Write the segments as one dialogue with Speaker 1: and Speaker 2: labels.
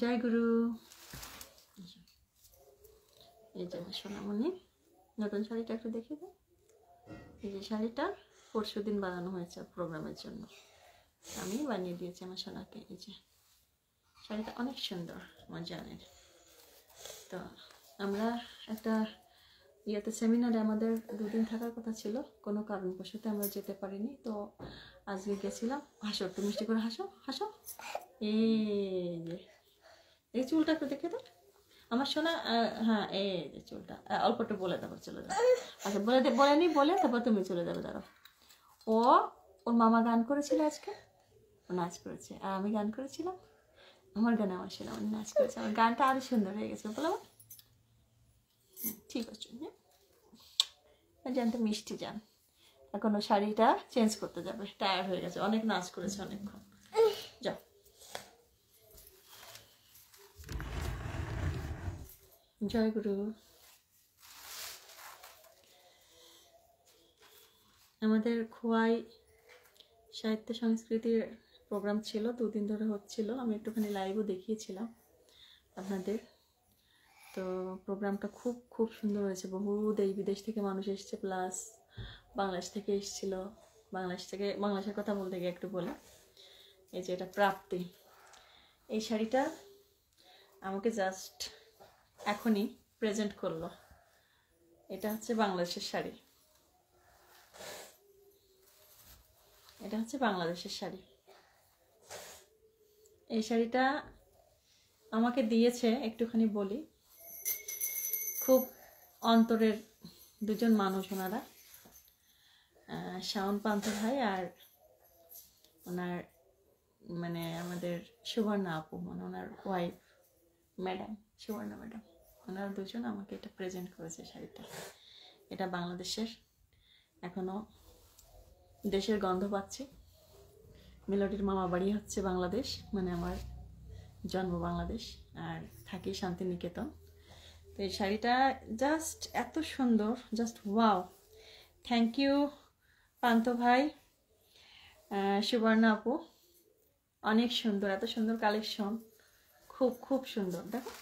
Speaker 1: জয় গুরু এই যে সোনামণি নতুন শাড়িটা একটু দেখে দেয় এই যে শাড়িটা পরশু দিন বানানো হয়েছে প্রোগ্রামের জন্য আমি বানিয়ে দিয়েছি আমার সোনাকে এই যে শাড়িটা অনেক সুন্দর আমার জানেন তো আমরা একটা ইয়েতে সেমিনারে আমাদের দুদিন থাকার কথা ছিল কোনো কারণবশত আমরা যেতে পারিনি তো আজকে গেছিলাম হাসো একটু মিষ্টি করে হাসো হাসো এই যে এই চুলটা একটু দেখে দাও আমার শোনা হ্যাঁ এই চুলটা অল্প একটু বলে তারপর চলে যাবে আচ্ছা বলে বলে নি বলে তারপর তুমি চলে যাবে দাঁড়াও ও ওর মামা গান করেছিল আজকে ও নাচ করেছে আর আমি গান করেছিলাম আমার গানে আমার শোনা আমার নাচ করেছে আমার গানটা আরও সুন্দর হয়ে গেছে বললাম ঠিক আছে হ্যাঁ জানতে মিষ্টি যান এখন শাড়িটা চেঞ্জ করতে যাবে টায়ার্ড হয়ে গেছে অনেক নাচ করেছে অনেকক্ষণ জয় গুরু আমাদের খোয়াই সাহিত্য সংস্কৃতির প্রোগ্রাম ছিল দুদিন ধরে হচ্ছিল আমি একটুখানি লাইভও দেখিয়েছিলাম আপনাদের তো প্রোগ্রামটা খুব খুব সুন্দর হয়েছে বহু দেশ বিদেশ থেকে মানুষ এসছে প্লাস বাংলাদেশ থেকে এসছিল বাংলাদেশ থেকে বাংলাদেশের কথা বলতে গিয়ে একটু বলে এই যে এটা প্রাপ্তি এই শাড়িটা আমাকে জাস্ট এখনই প্রেজেন্ট করলো এটা হচ্ছে বাংলাদেশের শাড়ি এটা হচ্ছে বাংলাদেশের শাড়ি এই শাড়িটা আমাকে দিয়েছে একটুখানি বলি খুব অন্তরের দুজন মানুষ ওনারা শাওন পান্ত ভাই আর ওনার মানে আমাদের সুবর্ণা আপু মানে ওনার ওয়াইফ ম্যাডাম সুবর্ণা ম্যাডাম ওনারা দুজন আমাকে এটা প্রেজেন্ট করেছে শাড়িটা এটা বাংলাদেশের এখনও দেশের গন্ধ পাচ্ছে মিলটির মামা বাড়ি হচ্ছে বাংলাদেশ মানে আমার জন্ম বাংলাদেশ আর থাকি শান্তিনিকেতন তো এই শাড়িটা জাস্ট এত সুন্দর just wow thank you Pantho ভাই সুবর্ণা আপু অনেক সুন্দর এত সুন্দর কালেকশন খুব খুব সুন্দর দেখো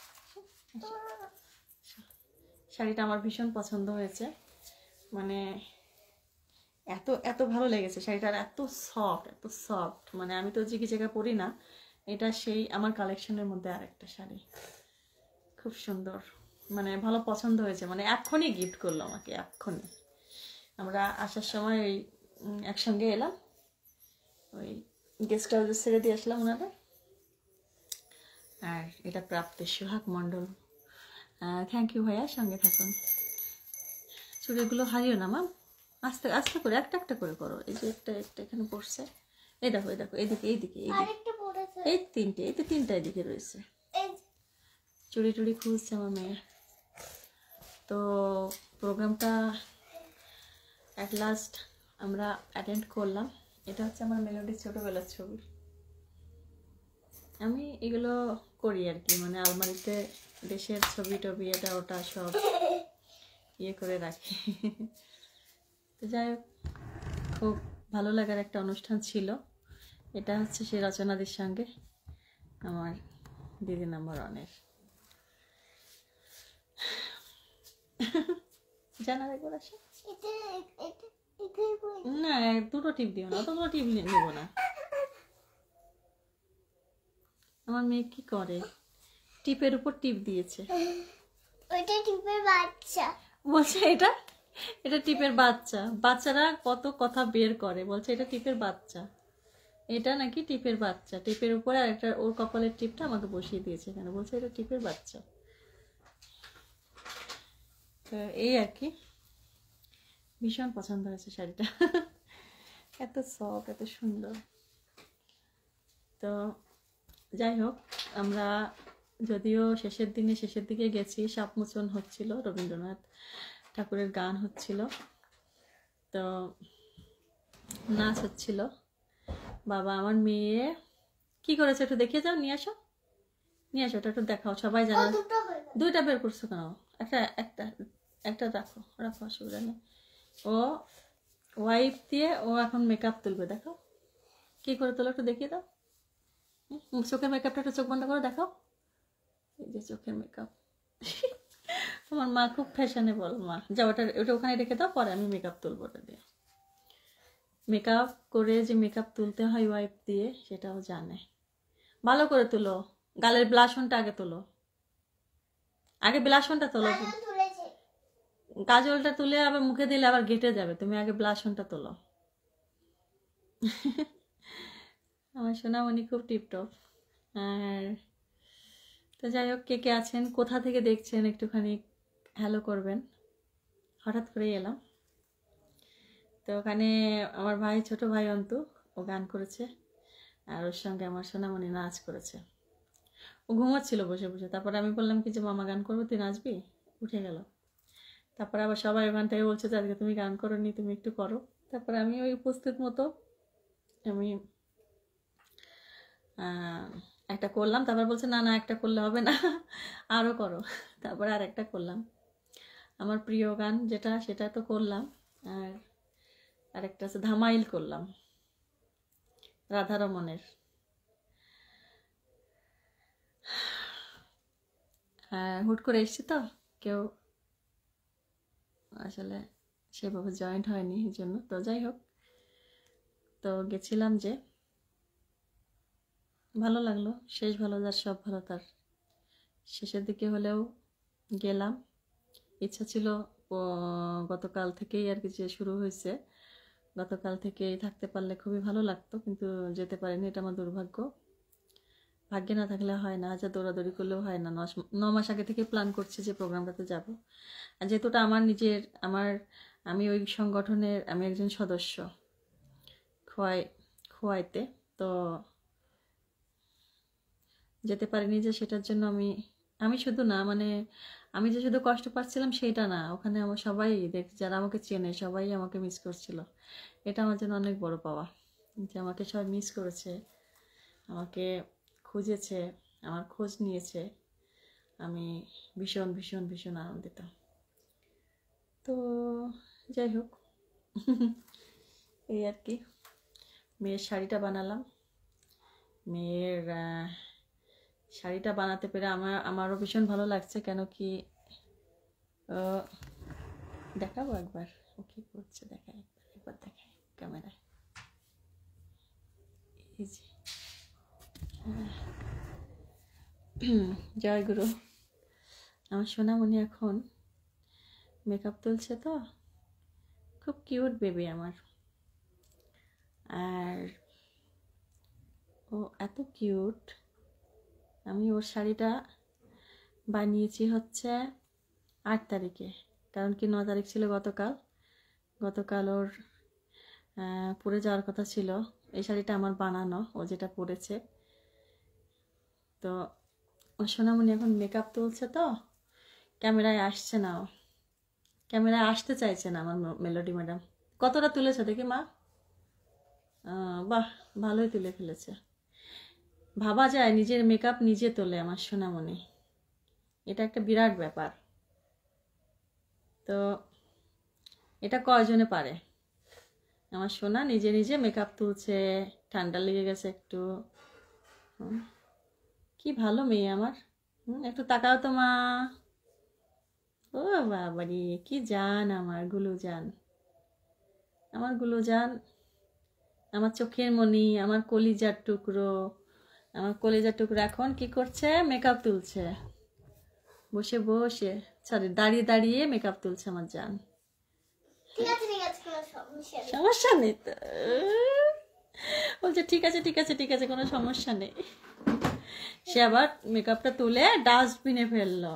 Speaker 1: শাড়িটা আমার ভীষণ পছন্দ হয়েছে মানে এত এত ভালো লেগেছে শাড়িটার এত সফট এত সফট মানে আমি তো জিগি জায়গা পরি না এটা সেই আমার কালেকশনের মধ্যে আরেকটা শাড়ি খুব সুন্দর মানে ভালো পছন্দ হয়েছে মানে এখনই গিফট করলো আমাকে এক্ষুনি আমরা আসার সময় ওই একসঙ্গে এলাম ওই গেস্ট হাউসে ছেড়ে দিয়ে আসলাম ওনাদের আর এটা প্রাপ্ত সোহাগ মণ্ডল থ্যাংক ইউ ভাইয়া সঙ্গে থাকুন চুড়িগুলো হারিও না মা আস্তে আস্তে করে একটা একটা করে করো এই যে একটা একটা এখানে পড়ছে এই দেখো এই দেখো এইদিকে এইদিকে এই তিনটে এই তো তিনটা এদিকে রয়েছে চুড়ি টুড়ি খুঁজছে আমার মেয়ে তো প্রোগ্রামটা অ্যাট লাস্ট আমরা অ্যাটেন্ড করলাম এটা হচ্ছে আমার মেলোডির ছোটোবেলার ছবি আমি এগুলো করি আর কি মানে আলমারিতে দেশের ছবি টবি এটা ওটা সব ইয়ে করে রাখি তো যাই হোক খুব ভালো লাগার একটা অনুষ্ঠান ছিল এটা হচ্ছে সে রচনাদের সঙ্গে আমার দিদি নাম্বার ওয়ানের জানার একবার আসে না দুটো টিপ দিও না অতগুলো টিপ নেবো না আমার মেয়ে কি করে টিপের উপর টিপ দিয়েছে ওটা টিপের বাচ্চা বলছে এটা এটা টিপের বাচ্চা বাচ্চারা কত কথা বের করে বলছে এটা টিপের বাচ্চা এটা নাকি টিপের বাচ্চা টিপের উপরে আর একটা ওর কপালের টিপটা আমাকে বসিয়ে দিয়েছে কেন বলছে এটা টিপের বাচ্চা তো এই আর কি ভীষণ পছন্দ হয়েছে শাড়িটা এত সফট এত সুন্দর তো যাই হোক আমরা যদিও শেষের দিনে শেষের দিকে গেছি সাপমোচন হচ্ছিল রবীন্দ্রনাথ ঠাকুরের গান হচ্ছিল তো নাচ হচ্ছিল বাবা আমার মেয়ে কি করেছে একটু দেখিয়ে যাও নিয়ে আসো নিয়ে আসো ওটা একটু দেখাও সবাই জানো দুইটা বের করছো কেন একটা একটা একটা রাখো রাখো অসুবিধা নেই ও ওয়াইফ দিয়ে ও এখন মেকআপ তুলবে দেখো কি করে তোলো একটু দেখিয়ে দাও চোখের মেকআপটা একটু চোখ বন্ধ করে দেখাও এই যে চোখের মেকআপ আমার মা খুব বল মা যা ওটা ওটা ওখানে রেখে দাও পরে আমি মেকআপ তুলবো ওটা দিয়ে মেকআপ করে যে মেকআপ তুলতে হয় ওয়াইফ দিয়ে সেটাও জানে ভালো করে তুলো গালের ব্লাসনটা আগে তোলো আগে ব্লাসনটা তোলো কাজলটা তুলে আবার মুখে দিলে আবার গেটে যাবে তুমি আগে ব্লাসনটা তোলো আমার সোনামণি খুব টিপটপ আর তো যাই হোক কে কে আছেন কোথা থেকে দেখছেন একটুখানি হ্যালো করবেন হঠাৎ করেই এলাম তো ওখানে আমার ভাই ছোট ভাই অন্তু ও গান করেছে আর ওর সঙ্গে আমার সোনামণি নাচ করেছে ও ঘুমাচ্ছিল বসে বসে তারপরে আমি বললাম কি যে মামা গান করবো তুই নাচবি উঠে গেল তারপরে আবার সবাই ওখানটাই বলছে যে আজকে তুমি গান করো নি তুমি একটু করো তারপরে আমি ওই উপস্থিত মতো আমি একটা করলাম তারপর বলছে না না একটা করলে হবে না আরও করো তারপর আর একটা করলাম আমার প্রিয় গান যেটা সেটা তো করলাম আর আরেকটা আছে ধামাইল করলাম রাধারমণের হ্যাঁ, হুট করে এসছি তো কেউ আসলে সেভাবে জয়েন্ট হয়নি এই জন্য তো যাই হোক তো গেছিলাম যে ভালো লাগলো শেষ ভালো যার সব ভালো তার শেষের দিকে হলেও গেলাম ইচ্ছা ছিল গতকাল থেকেই আর কি যে শুরু হয়েছে গতকাল থেকে থাকতে পারলে খুবই ভালো লাগতো কিন্তু যেতে পারিনি এটা আমার দুর্ভাগ্য ভাগ্যে না থাকলে হয় না যা দৌড়াদৌড়ি করলেও হয় না ন মাস আগে থেকে প্ল্যান করছি যে প্রোগ্রামটাতে যাব আর যেহেতুটা আমার নিজের আমার আমি ওই সংগঠনের আমি একজন সদস্য খোয়াই খোয়াইতে তো যেতে পারিনি যে সেটার জন্য আমি আমি শুধু না মানে আমি যে শুধু কষ্ট পাচ্ছিলাম সেটা না ওখানে আমার সবাই দেখ যারা আমাকে চেনে সবাই আমাকে মিস করছিল এটা আমার জন্য অনেক বড় পাওয়া যে আমাকে সবাই মিস করেছে আমাকে খুঁজেছে আমার খোঁজ নিয়েছে আমি ভীষণ ভীষণ ভীষণ আনন্দিত তো যাই হোক এই আর কি মেয়ের শাড়িটা বানালাম মেয়ের শাড়িটা বানাতে পেরে আমার আমারও ভীষণ ভালো লাগছে কেন কি দেখাবো একবার ও কী করছে দেখায় একবার একবার দেখায় ক্যামেরায় এই যে জয় গুরু আমার সোনামণি এখন মেকআপ তুলছে তো খুব কিউট বেবি আমার আর ও এত কিউট আমি ওর শাড়িটা বানিয়েছি হচ্ছে আট তারিখে কারণ কি ন তারিখ ছিল গতকাল গতকাল ওর পরে যাওয়ার কথা ছিল এই শাড়িটা আমার বানানো ও যেটা পরেছে তো সোনামণি এখন মেকআপ তুলছে তো ক্যামেরায় আসছে না ও ক্যামেরায় আসতে চাইছে না আমার মেলোডি ম্যাডাম কতটা তুলেছে দেখি মা বাহ ভালোই তুলে ফেলেছে ভাবা যায় নিজের মেকআপ নিজে তোলে আমার সোনা মনে এটা একটা বিরাট ব্যাপার তো এটা কয়জনে পারে আমার সোনা নিজে নিজে মেকআপ তুলছে ঠান্ডা লেগে গেছে একটু কি ভালো মেয়ে আমার একটু তাকাও তো মা ও বাবারি কি জান আমার গুলো যান আমার গুলো যান আমার চোখের মনি আমার কলিজার টুকরো আমার কলেজা টুকরা এখন কি করছে মেকআপ তুলছে বসে বসে সরি দাঁড়িয়ে দাঁড়িয়ে মেকআপ তুলছে আমার জান
Speaker 2: সমস্যা নেই
Speaker 1: তো বলছে ঠিক আছে ঠিক আছে ঠিক আছে কোনো সমস্যা নেই সে আবার মেকআপটা তুলে ডাস্টবিনে ফেললো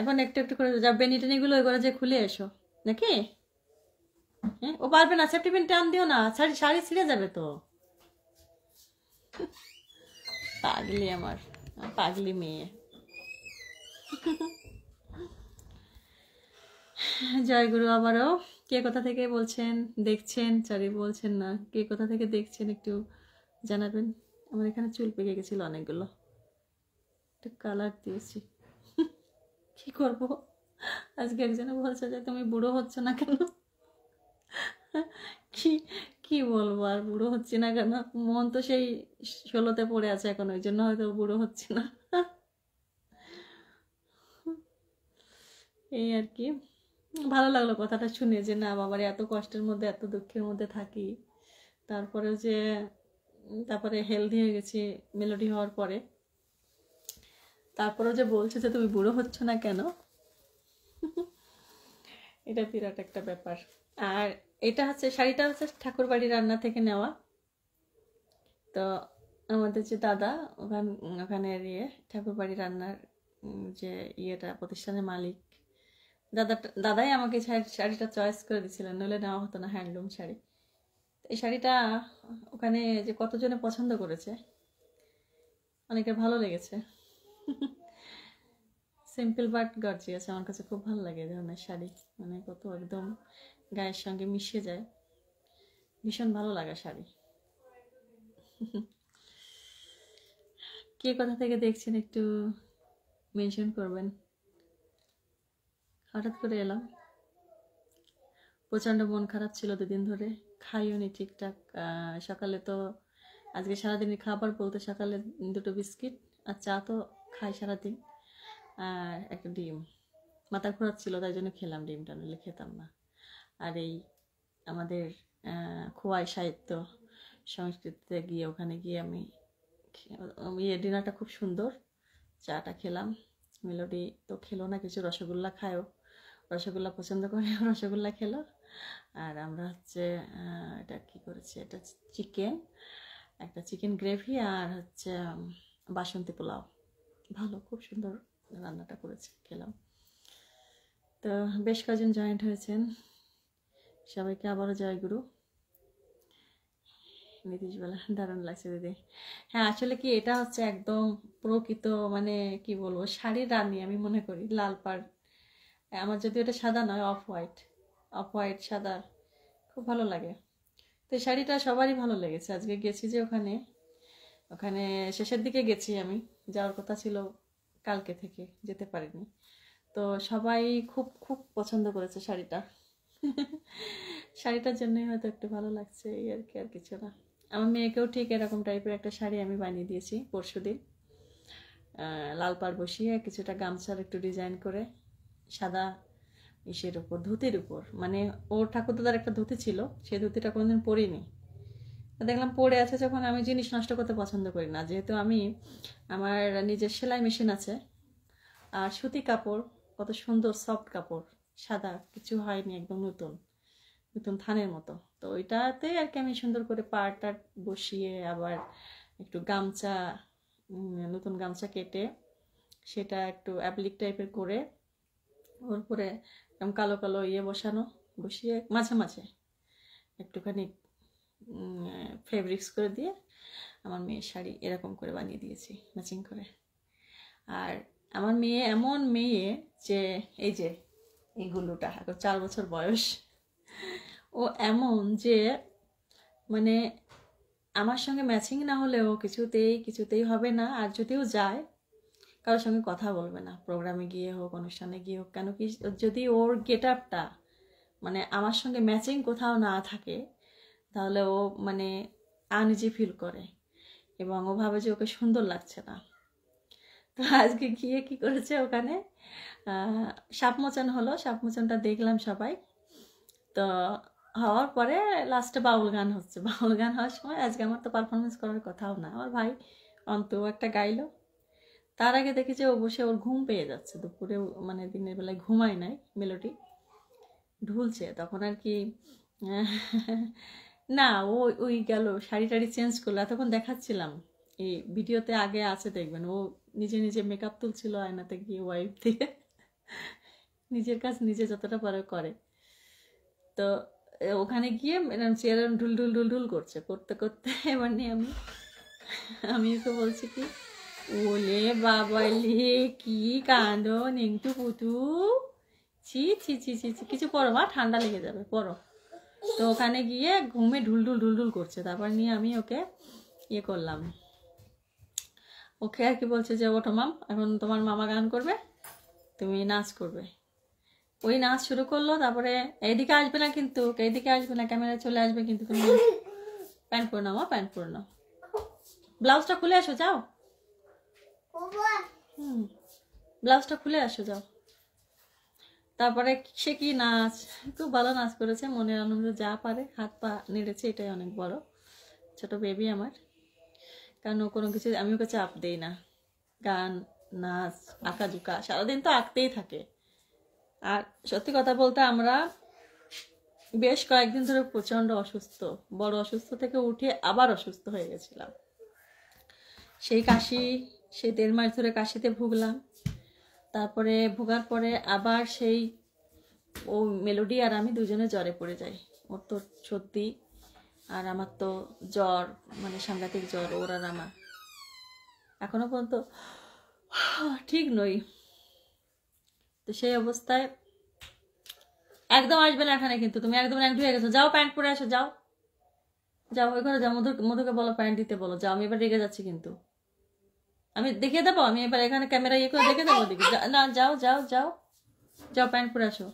Speaker 1: এখন একটু একটু করে যা বেনি টেনিগুলো ওই করে যে খুলে এসো নাকি ও পারবে না সেফটি পিন টান দিও না শাড়ি শাড়ি ছিঁড়ে যাবে তো পাগলি আমার পাগলি মেয়ে জয় গুরু আবারও কে কোথা থেকে বলছেন দেখছেন সরি বলছেন না কে কোথা থেকে দেখছেন একটু জানাবেন আমার এখানে চুল পেকে গেছিল অনেকগুলো একটু কালার দিয়েছি কি করব আজকে একজনে বলছে যে তুমি বুড়ো হচ্ছ না কেন কি কি বলবো আর বুড়ো হচ্ছি না কেন মন তো সেই ষোলোতে পড়ে আছে এখন ওই জন্য হয়তো বুড়ো হচ্ছে না এই আর কি ভালো লাগলো কথাটা শুনে যে না বাবার এত কষ্টের মধ্যে এত দুঃখের মধ্যে থাকি তারপরে যে তারপরে হেলদি হয়ে গেছি মেলোডি হওয়ার পরে তারপরে যে বলছে যে তুমি বুড়ো হচ্ছ না কেন এটা বিরাট একটা ব্যাপার আর এটা হচ্ছে শাড়িটা হচ্ছে ঠাকুরবাড়ি রান্না থেকে নেওয়া তো আমাদের যে দাদা ওখান ওখানে ইয়ে ঠাকুরবাড়ি রান্নার যে ইয়েটা প্রতিষ্ঠানের মালিক দাদা দাদাই আমাকে শাড়িটা চয়েস করে দিয়েছিলেন নইলে নেওয়া হতো না হ্যান্ডলুম শাড়ি এই শাড়িটা ওখানে যে কতজনে পছন্দ করেছে অনেকের ভালো লেগেছে সিম্পল বাট আছে আমার কাছে খুব ভালো লাগে এই ধরনের শাড়ি মানে কত একদম গায়ের সঙ্গে মিশে যায় ভীষণ ভালো লাগা শাড়ি কে কোথা থেকে দেখছেন একটু মেনশন করবেন হঠাৎ করে এলাম প্রচণ্ড মন খারাপ ছিল দুদিন ধরে খাইও নি ঠিকঠাক সকালে তো আজকে সারাদিনের খাবার বলতে সকালে দুটো বিস্কিট আর চা তো খাই সারাদিন আর একটা ডিম মাথা ঘোরাচ্ছিল তাই জন্য খেলাম ডিমটা নিলে খেতাম না আর এই আমাদের খোয়াই সাহিত্য সংস্কৃতিতে গিয়ে ওখানে গিয়ে আমি ইয়ে ডিনারটা খুব সুন্দর চাটা খেলাম মেলোডি তো খেলো না কিছু রসগোল্লা খায়ও রসগোল্লা পছন্দ করে রসগোল্লা খেলো আর আমরা হচ্ছে এটা কি করেছি এটা চিকেন একটা চিকেন গ্রেভি আর হচ্ছে বাসন্তী পোলাও ভালো খুব সুন্দর রান্নাটা করেছে খেলাম তো বেশ কজন জয়েন্ট হয়েছেন সবাইকে আবারও জয় গুরু নীতিশ বলা দারুণ লাগছে দিদি হ্যাঁ আসলে কি এটা হচ্ছে একদম প্রকৃত মানে কি বলবো শাড়ির রানী আমি মনে করি লাল পাড় আমার যদি ওটা সাদা নয় অফ হোয়াইট অফ হোয়াইট সাদা খুব ভালো লাগে তো শাড়িটা সবারই ভালো লেগেছে আজকে গেছি যে ওখানে ওখানে শেষের দিকে গেছি আমি যাওয়ার কথা ছিল কালকে থেকে যেতে পারিনি তো সবাই খুব খুব পছন্দ করেছে শাড়িটা শাড়িটার জন্যই হয়তো একটু ভালো লাগছে এই আর কি আর কিছু না আমার মেয়েকেও ঠিক এরকম টাইপের একটা শাড়ি আমি বানিয়ে দিয়েছি পরশু দিন লাল পাড় বসিয়ে কিছুটা গামছার একটু ডিজাইন করে সাদা ইসের উপর ধুতির উপর মানে ওর ঠাকুরদাদার একটা ধুতি ছিল সেই ধুতিটা কোনোদিন পরিনি দেখলাম পড়ে আছে যখন আমি জিনিস নষ্ট করতে পছন্দ করি না যেহেতু আমি আমার নিজের সেলাই মেশিন আছে আর সুতি কাপড় কত সুন্দর সফট কাপড় সাদা কিছু হয়নি একদম নতুন নতুন থানের মতো তো ওইটাতে আর কি আমি সুন্দর করে পাড়টা বসিয়ে আবার একটু গামছা নতুন গামছা কেটে সেটা একটু অ্যাপলিক টাইপের করে ওর উপরে একদম কালো কালো ইয়ে বসানো বসিয়ে মাঝে মাঝে একটুখানি ফেব্রিক্স করে দিয়ে আমার মেয়ের শাড়ি এরকম করে বানিয়ে দিয়েছি ম্যাচিং করে আর আমার মেয়ে এমন মেয়ে যে এই যে এগুলোটা এখন চার বছর বয়স ও এমন যে মানে আমার সঙ্গে ম্যাচিং না হলেও কিছুতেই কিছুতেই হবে না আর যদিও যায় কারোর সঙ্গে কথা বলবে না প্রোগ্রামে গিয়ে হোক অনুষ্ঠানে গিয়ে হোক কেন কি যদি ওর গেট আপটা মানে আমার সঙ্গে ম্যাচিং কোথাও না থাকে তাহলে ও মানে আনজি ফিল করে এবং ও ভাবে যে ওকে সুন্দর লাগছে না তো আজকে গিয়ে কি করেছে ওখানে সাপ মোচন হলো সাপ মোচনটা দেখলাম সবাই তো হওয়ার পরে লাস্টে বাউল গান হচ্ছে বাউল গান হওয়ার সময় আজকে আমার তো পারফরমেন্স করার কথাও না আমার ভাই অন্তু একটা গাইলো তার আগে দেখি যে ও বসে ওর ঘুম পেয়ে যাচ্ছে দুপুরে মানে দিনের বেলায় ঘুমায় নাই মেলোডি ঢুলছে তখন আর কি না ও ওই গেল শাড়ি টাড়ি চেঞ্জ করলো এতক্ষণ দেখাচ্ছিলাম এই ভিডিওতে আগে আছে দেখবেন ও নিজে নিজে মেকআপ তুলছিল আয়নাতে গিয়ে ওয়াইফ দিয়ে নিজের কাজ নিজে যতটা পারে করে তো ওখানে গিয়ে এরকম চেয়ারে ঢুল ঢুল ঢুল ঢুল করছে করতে করতে এবার নিয়ে আমি আমি ওকে বলছি কি ওলে বাবা লে কি কাঁদ নিংটু পুতু ছি ছি ছি ছি ছি কিছু পরো মা ঠান্ডা লেগে যাবে পরো তো ওখানে গিয়ে ঘুমে ঢুল ঢুল ঢুল ঢুল করছে তারপর নিয়ে আমি ওকে ইয়ে করলাম ওকে আর কি বলছে যে ওঠো মাম এখন তোমার মামা গান করবে তুমি নাচ করবে ওই নাচ শুরু করলো তারপরে এইদিকে আসবে না কিন্তু এইদিকে আসবে না ক্যামেরা চলে আসবে কিন্তু তুমি প্যান্ট পরে নাও প্যান্ট পরে নাও ব্লাউজটা খুলে আসো যাও হুম ব্লাউজটা খুলে আসো যাও তারপরে সে কি নাচ খুব ভালো নাচ করেছে মনের আনন্দ যা পারে হাত পা নেড়েছে এটাই অনেক বড় ছোট বেবি আমার কারণ ও কোনো কিছু আমি ওকে চাপ দেই না গান নাচ আঁকা জুকা সারাদিন তো আঁকতেই থাকে আর সত্যি কথা বলতে আমরা বেশ কয়েকদিন ধরে প্রচণ্ড অসুস্থ বড় অসুস্থ থেকে উঠে আবার অসুস্থ হয়ে গেছিলাম সেই কাশি সেই দেড় মাস ধরে কাশিতে ভুগলাম তারপরে ভোগার পরে আবার সেই ও মেলোডি আর আমি দুজনে জ্বরে পড়ে যাই ওর তো সত্যি আর আমার তো জ্বর মানে সাংঘাতিক জ্বর ওর আর আমার এখনও পর্যন্ত ঠিক নই তো সেই অবস্থায় একদম আসবে না এখানে কিন্তু তুমি একদম এক হয়ে গেছো যাও প্যান্ট পরে আসো যাও যাও ওই ঘরে যাও মধু মধুকে বলো প্যান্ট দিতে বলো যাও আমি এবার রেগে যাচ্ছি কিন্তু আমি দেখে দেবো আমি এবার এখানে ক্যামেরা ইয়ে করে দেখে দেবো দেখি না যাও যাও যাও যাও প্যান্ট পরে আসো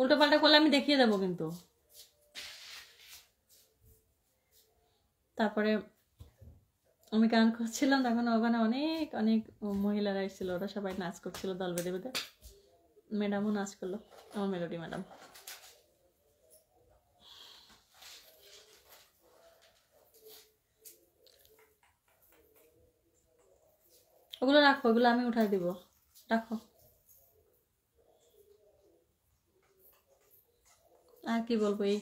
Speaker 1: উল্টো পাল্টা করলে আমি দেখিয়ে দেবো কিন্তু তারপরে আমি গান করছিলাম তখন ওখানে অনেক অনেক মহিলারা এসেছিল ওরা সবাই নাচ করছিল দল বেঁধে বেঁধে ম্যাডামও নাচ করলো আমার মেলোডি ম্যাডাম ওগুলো রাখো ওগুলো আমি উঠাই দিব রাখো আর কি বলবো এই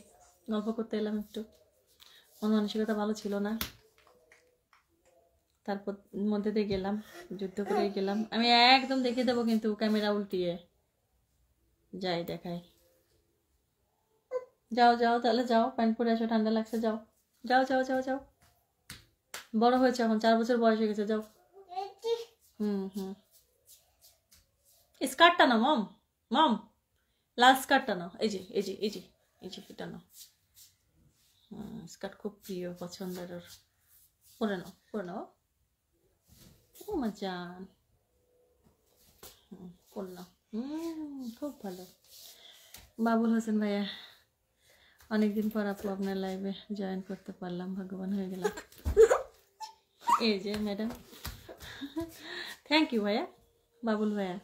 Speaker 1: গল্প করতে এলাম একটু মানসিকতা ভালো ছিল না তারপর মধ্যে দিয়ে গেলাম যুদ্ধ করে গেলাম আমি একদম দেখে দেবো কিন্তু ক্যামেরা উল্টিয়ে যাই দেখাই যাও যাও তাহলে যাও প্যান্ট পরে আসো ঠান্ডা লাগছে যাও যাও যাও যাও যাও বড় হয়েছে এখন চার বছর বয়স হয়ে গেছে যাও হুম হুম স্কার্টটা নাও মম মম লাল স্কার্টটা নাও এই যে এই যে এই যে এই যে নাও স্কার্ট খুব প্রিয় পছন্দের ওর নাও করে নাও ও আমার জান পরে খুব ভালো বাবুল হোসেন ভাইয়া অনেকদিন পর আপু আপনার লাইভে জয়েন করতে পারলাম ভগবান হয়ে গেলাম এই যে ম্যাডাম থ্যাংক ইউ ভাইয়া বাবুল ভাইয়া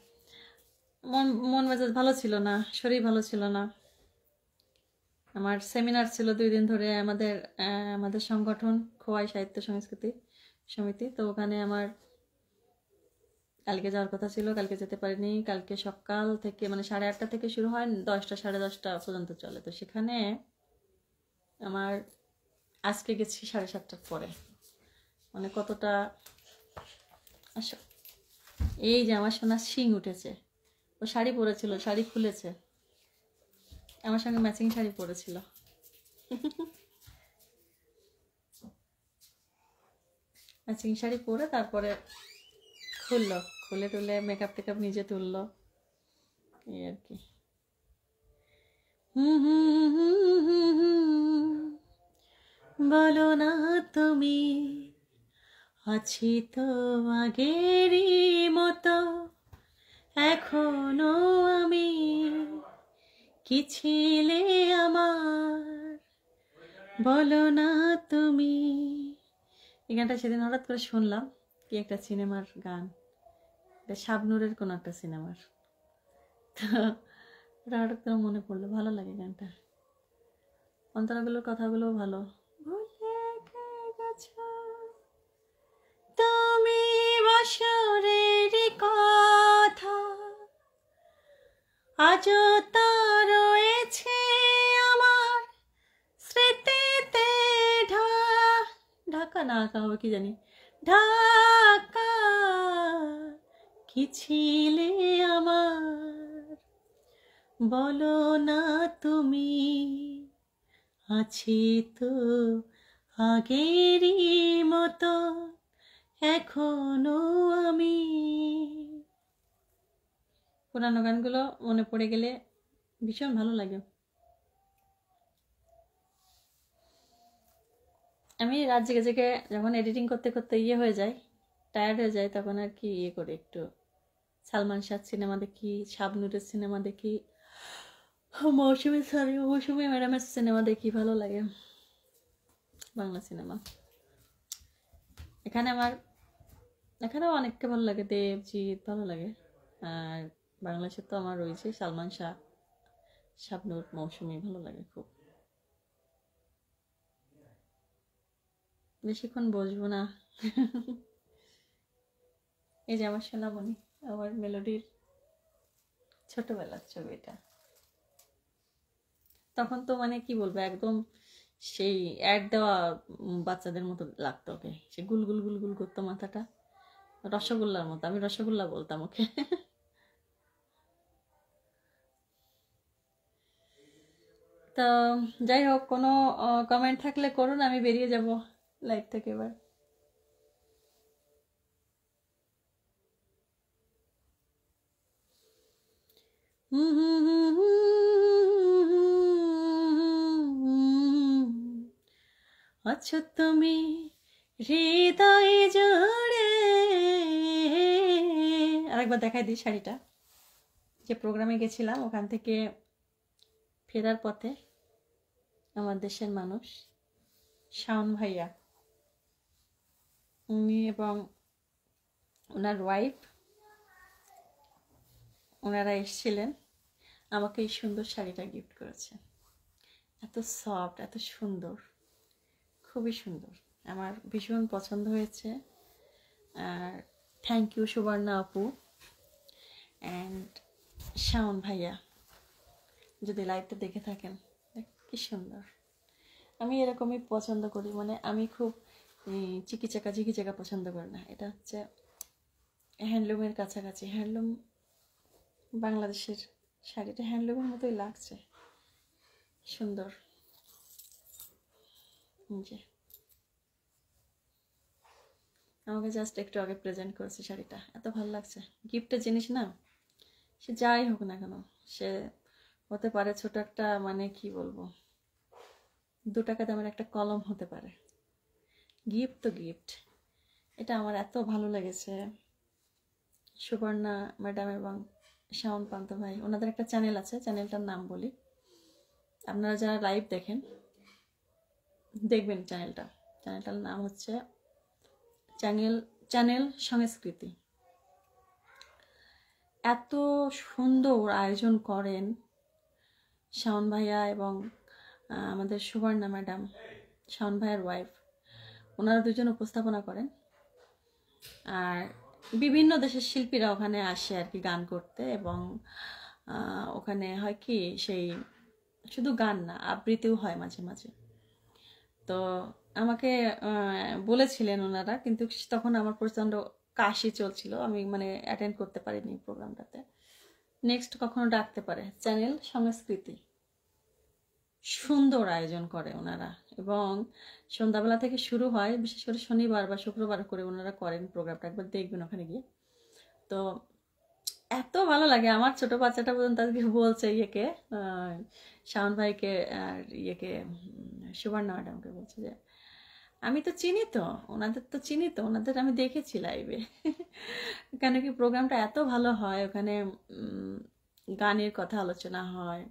Speaker 1: মন মন মেজাজ ভালো ছিল না শরীর ভালো ছিল না আমার সেমিনার ছিল দুই দিন ধরে আমাদের আমাদের সংগঠন খোয়াই সাহিত্য সংস্কৃতি সমিতি তো ওখানে আমার কালকে যাওয়ার কথা ছিল কালকে যেতে পারিনি কালকে সকাল থেকে মানে সাড়ে আটটা থেকে শুরু হয় দশটা সাড়ে দশটা পর্যন্ত চলে তো সেখানে আমার আজকে গেছি সাড়ে সাতটার পরে মানে কতটা আসো এই যে আমার সোনার শিং উঠেছে ও শাড়ি পরেছিল শাড়ি খুলেছে আমার সঙ্গে ম্যাচিং শাড়ি পরেছিল ম্যাচিং শাড়ি পরে তারপরে খুললো খুলে টুলে মেকআপ টেকআপ নিজে তুললো এই আর কি বলো না তুমি আছি তো আগেরই মতো এখনো আমি কি ছিলে আমার বলো না তুমি এই গানটা সেদিন হঠাৎ করে শুনলাম কি একটা সিনেমার গান এটা শাবনুরের কোনো একটা সিনেমার তো এটা হঠাৎ করে মনে পড়লো ভালো লাগে গানটা অন্তরাগুলোর কথাগুলো ভালো তুমি বছরের কথা আজও তা রয়েছে আমার স্মৃতিতে ঢা ঢাকা না হবে কি জানি ঢাকা কি ছিলে আমার বলো না তুমি আছি তো আগেরই মতো এখনো আমি পুরানো গানগুলো মনে পড়ে গেলে ভীষণ ভালো লাগে আমি রাত জেগে জেগে যখন এডিটিং করতে করতে ইয়ে হয়ে যায় টায়ার্ড হয়ে যায় তখন আর কি ইয়ে করে একটু সালমান শাহ সিনেমা দেখি শাবনুরের সিনেমা দেখি মৌসুমী সরি মৌসুমী ম্যাডামের সিনেমা দেখি ভালো লাগে বাংলা সিনেমা এখানে আমার এখানেও অনেককে ভালো লাগে দেবজিৎ ভালো লাগে আর বাংলাদেশে তো আমার রয়েছে সালমান শাহ শাবনুর মৌসুমি ভালো লাগে খুব বেশিক্ষণ বসবো না এই যে আমার সোনামণি আমার মেলোডির ছোটবেলার ছবি এটা তখন তো মানে কি বলবো একদম সেই অ্যাড দেওয়া বাচ্চাদের মতো লাগতো ওকে সে গুল গুল গুল গুল করতো মাথাটা রসগোল্লার মতো আমি রসগোল্লা বলতাম ওকে তো যাই হোক কোনো কমেন্ট থাকলে করুন আমি বেরিয়ে যাব লাইভ থেকে এবার হুম তুমি হৃদয় আর আরেকবার দেখাই দিই শাড়িটা যে প্রোগ্রামে গেছিলাম ওখান থেকে ফেরার পথে আমার দেশের মানুষ শাওন ভাইয়া উনি এবং ওনার ওয়াইফ ওনারা এসছিলেন আমাকে এই সুন্দর শাড়িটা গিফট করেছে এত সফট এত সুন্দর খুবই সুন্দর আমার ভীষণ পছন্দ হয়েছে আর থ্যাংক ইউ সুবর্ণা আপু অ্যান্ড শাওন ভাইয়া যদি লাইভটা দেখে থাকেন কি সুন্দর আমি এরকমই পছন্দ করি মানে আমি খুব চিকিচাকা চিকিচাকা পছন্দ করি না এটা হচ্ছে হ্যান্ডলুমের কাছাকাছি হ্যান্ডলুম বাংলাদেশের শাড়িটা হ্যান্ডলুমের মতোই লাগছে সুন্দর যে আমাকে জাস্ট একটু আগে প্রেজেন্ট করেছে শাড়িটা এত ভালো লাগছে গিফটের জিনিস না সে যাই হোক না কেন সে হতে পারে ছোট একটা মানে কি বলবো দু টাকা দামের একটা কলম হতে পারে গিফট তো গিফট এটা আমার এত ভালো লেগেছে সুবর্ণা ম্যাডাম এবং শ্যামন পান্ত ভাই ওনাদের একটা চ্যানেল আছে চ্যানেলটার নাম বলি আপনারা যারা লাইভ দেখেন দেখবেন চ্যানেলটা চ্যানেলটার নাম হচ্ছে চ্যানেল চ্যানেল সংস্কৃতি এত সুন্দর আয়োজন করেন শাওন ভাইয়া এবং আমাদের সুবর্ণা ম্যাডাম শাওন ভাইয়ার ওয়াইফ ওনারা দুজন উপস্থাপনা করেন আর বিভিন্ন দেশের শিল্পীরা ওখানে আসে আর কি গান করতে এবং ওখানে হয় কি সেই শুধু গান না আবৃত্তিও হয় মাঝে মাঝে তো আমাকে বলেছিলেন ওনারা কিন্তু তখন আমার প্রচণ্ড কাশি চলছিল আমি মানে অ্যাটেন্ড করতে পারিনি প্রোগ্রামটাতে নেক্সট কখনো ডাকতে পারে চ্যানেল সংস্কৃতি সুন্দর আয়োজন করে ওনারা এবং সন্ধ্যাবেলা থেকে শুরু হয় বিশেষ করে শনিবার বা শুক্রবার করে ওনারা করেন প্রোগ্রামটা একবার দেখবেন ওখানে গিয়ে তো এত ভালো লাগে আমার ছোট বাচ্চাটা পর্যন্ত আজকে বলছে ইয়েকে শাওন ভাইকে আর ইয়েকে সুবর্ণা ম্যাডামকে বলছে যে আমি তো চিনি তো ওনাদের তো চিনি তো ওনাদের আমি দেখেছি লাইভে কেন কি প্রোগ্রামটা এত ভালো হয় ওখানে গানের কথা আলোচনা হয়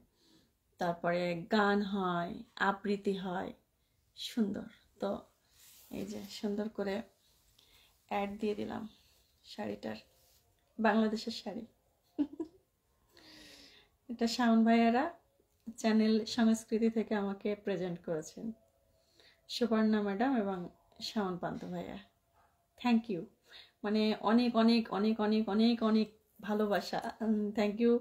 Speaker 1: তারপরে গান হয় আবৃত্তি হয় সুন্দর তো এই যে সুন্দর করে অ্যাড দিয়ে দিলাম শাড়িটার বাংলাদেশের শাড়ি এটা শাওন ভাইয়ারা চ্যানেল সংস্কৃতি থেকে আমাকে প্রেজেন্ট করেছেন সুপর্ণা ম্যাডাম এবং শ্যামন পান্ত ভাইয়া থ্যাংক ইউ মানে অনেক অনেক অনেক অনেক অনেক অনেক ভালোবাসা থ্যাংক ইউ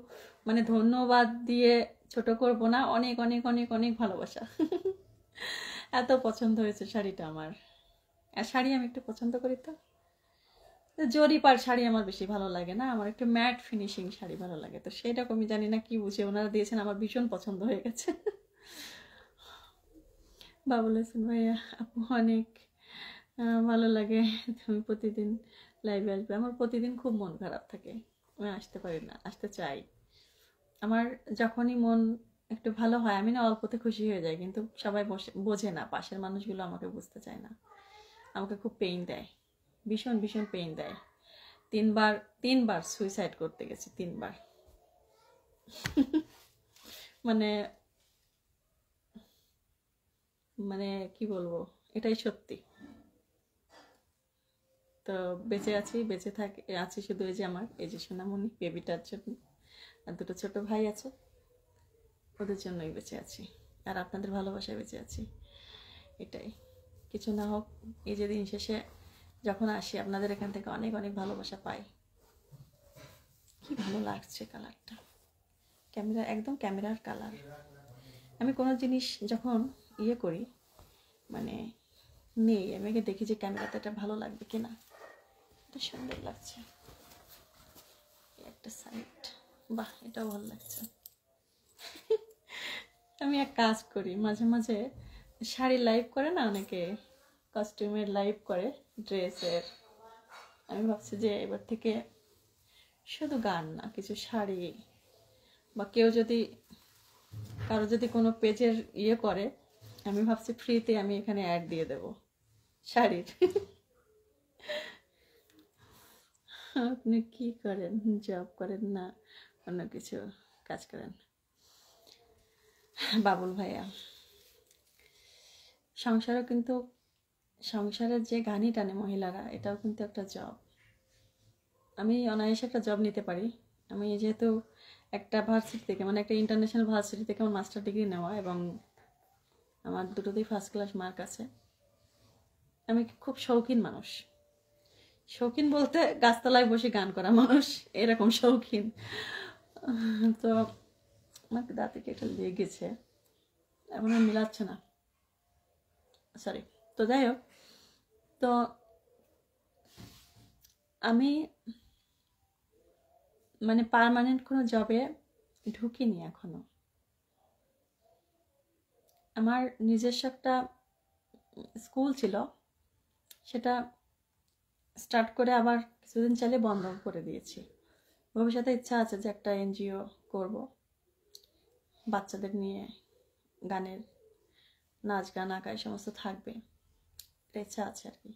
Speaker 1: মানে ধন্যবাদ দিয়ে ছোট করব না অনেক অনেক অনেক অনেক ভালোবাসা এত পছন্দ হয়েছে শাড়িটা আমার আর শাড়ি আমি একটু পছন্দ করি তো জরিপার শাড়ি আমার বেশি ভালো লাগে না আমার একটু ম্যাট ফিনিশিং শাড়ি ভালো লাগে তো সেরকমই জানি না কি বুঝে ওনারা দিয়েছেন আমার ভীষণ পছন্দ হয়ে গেছে বাবুল বলেছেন ভাইয়া আপু অনেক ভালো লাগে তুমি প্রতিদিন লাইভে আসবে আমার প্রতিদিন খুব মন খারাপ থাকে আমি আসতে পারি না আসতে চাই আমার যখনই মন একটু ভালো হয় আমি না অল্পতে খুশি হয়ে যাই কিন্তু সবাই বসে বোঝে না পাশের মানুষগুলো আমাকে বুঝতে চায় না আমাকে খুব পেইন দেয় ভীষণ ভীষণ পেইন দেয় তিনবার তিনবার সুইসাইড করতে গেছি তিনবার মানে মানে কি বলবো এটাই সত্যি তো বেঁচে আছি বেঁচে থাকি আছি শুধু এই যে আমার এই যে সোনামণি বেবিটার জন্য আর দুটো ছোট ভাই আছে ওদের জন্যই বেঁচে আছি আর আপনাদের ভালোবাসায় বেঁচে আছি এটাই কিছু না হোক এই যে দিন শেষে যখন আসি আপনাদের এখান থেকে অনেক অনেক ভালোবাসা পাই কি ভালো লাগছে কালারটা ক্যামেরা একদম ক্যামেরার কালার আমি কোনো জিনিস যখন ইয়ে করি মানে নেই আমি আগে দেখি যে ক্যামেরাতে এটা ভালো লাগবে কিনা এটা সুন্দর লাগছে একটা সাইড বাহ এটাও ভালো লাগছে আমি এক কাজ করি মাঝে মাঝে শাড়ি লাইভ করে না অনেকে কস্টিউমের লাইভ করে ড্রেসের আমি ভাবছি যে এবার থেকে শুধু গান না কিছু শাড়ি বা কেউ যদি কারো যদি কোনো পেজের ইয়ে করে আমি ভাবছি ফ্রিতে আমি এখানে অ্যাড দিয়ে দেব শাড়ির আপনি কি করেন জব করেন না অন্য কিছু কাজ করেন বাবুল ভাইয়া সংসারও কিন্তু সংসারের যে গানই টানে মহিলারা এটাও কিন্তু একটা জব আমি অনায়াসে একটা জব নিতে পারি আমি যেহেতু একটা ভার্সিটি থেকে মানে একটা ইন্টারন্যাশনাল ভার্সিটি থেকে আমার মাস্টার ডিগ্রি নেওয়া এবং আমার দুটোতেই ফার্স্ট ক্লাস মার্ক আছে আমি খুব শৌখিন মানুষ শৌখিন বলতে গাছতলায় বসে গান করা মানুষ এরকম শৌখিন তো আমাকে দাঁতে কেটে লেগেছে এখন আর মিলাচ্ছে না সরি তো যাই হোক তো আমি মানে পারমানেন্ট কোনো জবে ঢুকিনি এখনো আমার নিজস্ব একটা স্কুল ছিল সেটা স্টার্ট করে আবার কিছুদিন চালিয়ে বন্ধ করে দিয়েছি ভবিষ্যতে ইচ্ছা আছে যে একটা এনজিও করব বাচ্চাদের নিয়ে গানের নাচ গান আঁকা এই সমস্ত থাকবে এটা ইচ্ছা আছে আর কি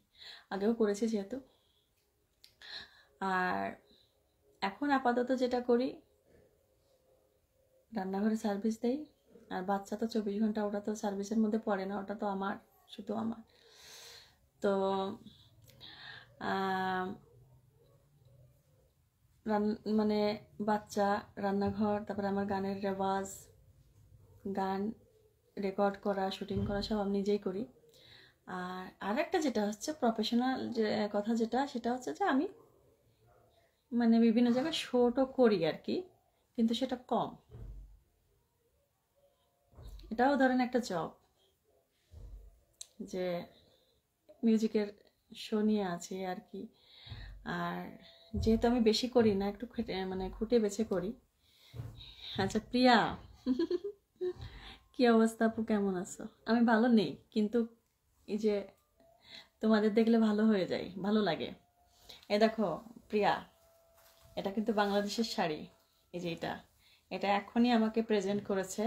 Speaker 1: আগেও করেছি যেহেতু আর এখন আপাতত যেটা করি রান্নাঘরে সার্ভিস দেই আর বাচ্চা তো চব্বিশ ঘন্টা ওটা তো সার্ভিসের মধ্যে পড়ে না ওটা তো আমার শুধু আমার তো মানে বাচ্চা রান্নাঘর তারপরে আমার গানের রেওয়াজ গান রেকর্ড করা শুটিং করা সব আমি নিজেই করি আর আরেকটা যেটা হচ্ছে প্রফেশনাল যে কথা যেটা সেটা হচ্ছে যে আমি মানে বিভিন্ন জায়গায় শোটও করি আর কি কিন্তু সেটা কম এটাও ধরেন একটা জব যে মিউজিকের শো নিয়ে আছে আর কি আর যেহেতু আমি বেশি করি না একটু মানে খুঁটে বেছে করি আচ্ছা প্রিয়া কি অবস্থা আপু কেমন আছো আমি ভালো নেই কিন্তু এই যে তোমাদের দেখলে ভালো হয়ে যায় ভালো লাগে এ দেখো প্রিয়া এটা কিন্তু বাংলাদেশের শাড়ি এই যে এটা এটা এখনই আমাকে প্রেজেন্ট করেছে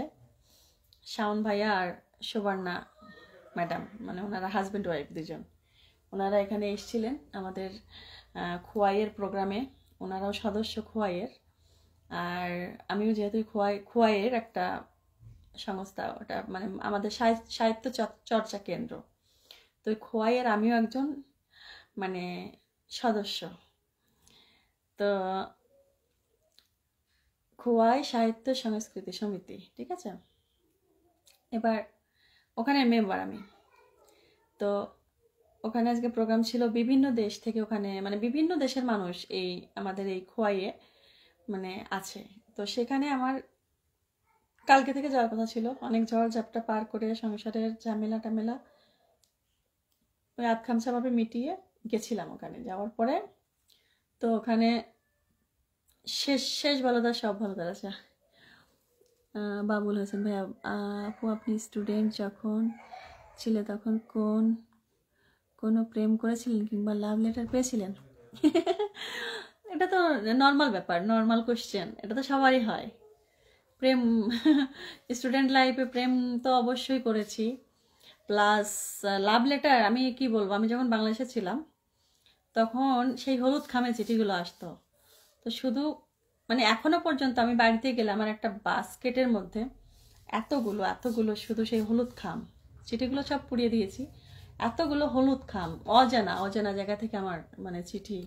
Speaker 1: শাওন ভাইয়া আর সুবর্ণা ম্যাডাম মানে ওনারা হাজব্যান্ড ওয়াইফ দুজন ওনারা এখানে এসছিলেন আমাদের খোয়াইয়ের প্রোগ্রামে ওনারাও সদস্য খোয়াইয়ের আর আমিও যেহেতু খোয়াই খোয়াইয়ের একটা সংস্থা ওটা মানে আমাদের সাহিত্য চর্চা কেন্দ্র তো খোয়াইয়ের আমিও একজন মানে সদস্য তো খোয়াই সাহিত্য সংস্কৃতি সমিতি ঠিক আছে এবার ওখানে মেম্বার আমি তো ওখানে আজকে প্রোগ্রাম ছিল বিভিন্ন দেশ থেকে ওখানে মানে বিভিন্ন দেশের মানুষ এই আমাদের এই খোয়াইয়ে মানে আছে তো সেখানে আমার কালকে থেকে যাওয়ার কথা ছিল অনেক ঝড় ঝাপটা পার করে সংসারের ঝামেলা টামেলা ওই আতখামসাভাবে মিটিয়ে গেছিলাম ওখানে যাওয়ার পরে তো ওখানে শেষ শেষ ভালো তার সব ভালো তার আছে বাবুল হোসেন ভাই আপু আপনি স্টুডেন্ট যখন ছিল তখন কোন কোনো প্রেম করেছিলেন কিংবা লাভ লেটার পেয়েছিলেন এটা তো নর্মাল ব্যাপার নর্মাল কোশ্চেন এটা তো সবারই হয় প্রেম স্টুডেন্ট লাইফে প্রেম তো অবশ্যই করেছি প্লাস লাভ লেটার আমি কি বলবো আমি যখন বাংলাদেশে ছিলাম তখন সেই হলুদ খামে চিঠিগুলো আসতো তো শুধু মানে এখনো পর্যন্ত আমি বাড়িতে গেলে আমার একটা বাস্কেটের মধ্যে এতগুলো এতগুলো শুধু সেই হলুদ খাম চিঠিগুলো সব পুড়িয়ে দিয়েছি এতগুলো হলুদ খাম অজানা অজানা জায়গা থেকে আমার মানে চিঠি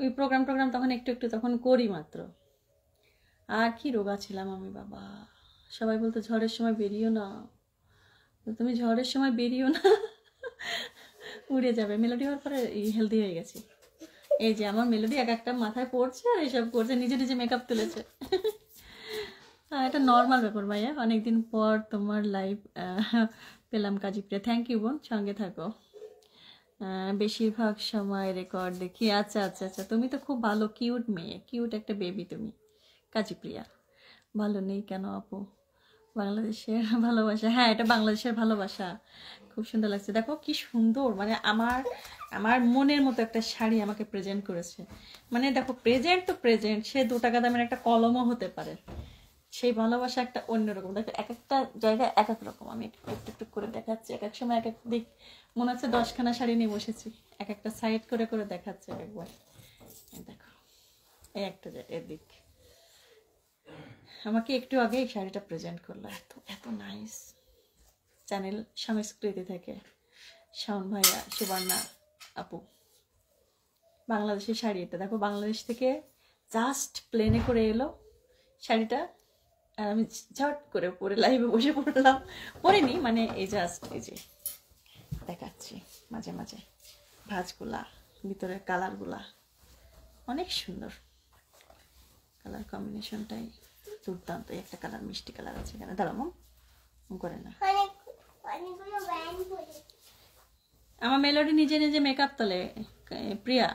Speaker 1: ওই প্রোগ্রাম টোগ্রাম তখন একটু একটু তখন করি মাত্র আর কি রোগা ছিলাম আমি বাবা সবাই বলতো ঝড়ের সময় বেরিও না তুমি ঝড়ের সময় বেরিও না উড়ে যাবে মেলোডি হওয়ার পরে হেলদি হয়ে গেছি এই যে আমার মেলোদি এক একটা মাথায় পড়ছে আর এসব করছে নিজে নিজে মেকআপ তুলেছে এটা নর্মাল ব্যাপার ভাইয়া অনেকদিন পর তোমার লাইভ পেলাম কাজী প্রিয়া থ্যাংক ইউ বোন সঙ্গে থাকো বেশিরভাগ সময় রেকর্ড দেখি আচ্ছা আচ্ছা আচ্ছা তুমি তো খুব ভালো কিউট মেয়ে কিউট একটা বেবি তুমি কাজী প্রিয়া ভালো নেই কেন আপু বাংলাদেশের ভালোবাসা হ্যাঁ এটা বাংলাদেশের ভালোবাসা খুব সুন্দর লাগছে দেখো কি সুন্দর মানে আমার আমার মনের মতো একটা শাড়ি আমাকে প্রেজেন্ট করেছে মানে দেখো প্রেজেন্ট তো প্রেজেন্ট সে দু টাকা দামের একটা কলমও হতে পারে সেই ভালোবাসা একটা অন্যরকম দেখো এক একটা জায়গায় এক এক রকম আমি একটু একটু করে দেখাচ্ছি এক এক সময় এক এক দিক মনে হচ্ছে দশখানা শাড়ি নিয়ে বসেছি এক একটা সাইড করে করে দেখাচ্ছে একবার দেখো এই একটা এর দিক আমাকে একটু আগে এই শাড়িটা প্রেজেন্ট করলো এত এত নাইস চ্যানেল সংস্কৃতি থেকে শাওন ভাইয়া সুবর্ণা আপু বাংলাদেশের শাড়ি এটা দেখো বাংলাদেশ থেকে জাস্ট প্লেনে করে এলো শাড়িটা আর আমি ঝট করে পরে লাইভে বসে পড়লাম নি মানে এই জাস্ট এই যে দেখাচ্ছি মাঝে মাঝে ভাজগুলা ভিতরের কালারগুলা অনেক সুন্দর কালার কম্বিনেশনটাই দুর্দান্ত একটা কালার মিষ্টি কালার আছে এখানে দাঁড়াবো করে না আমার মেলোডি নিজে নিজে মেকআপ তোলে প্রিয়া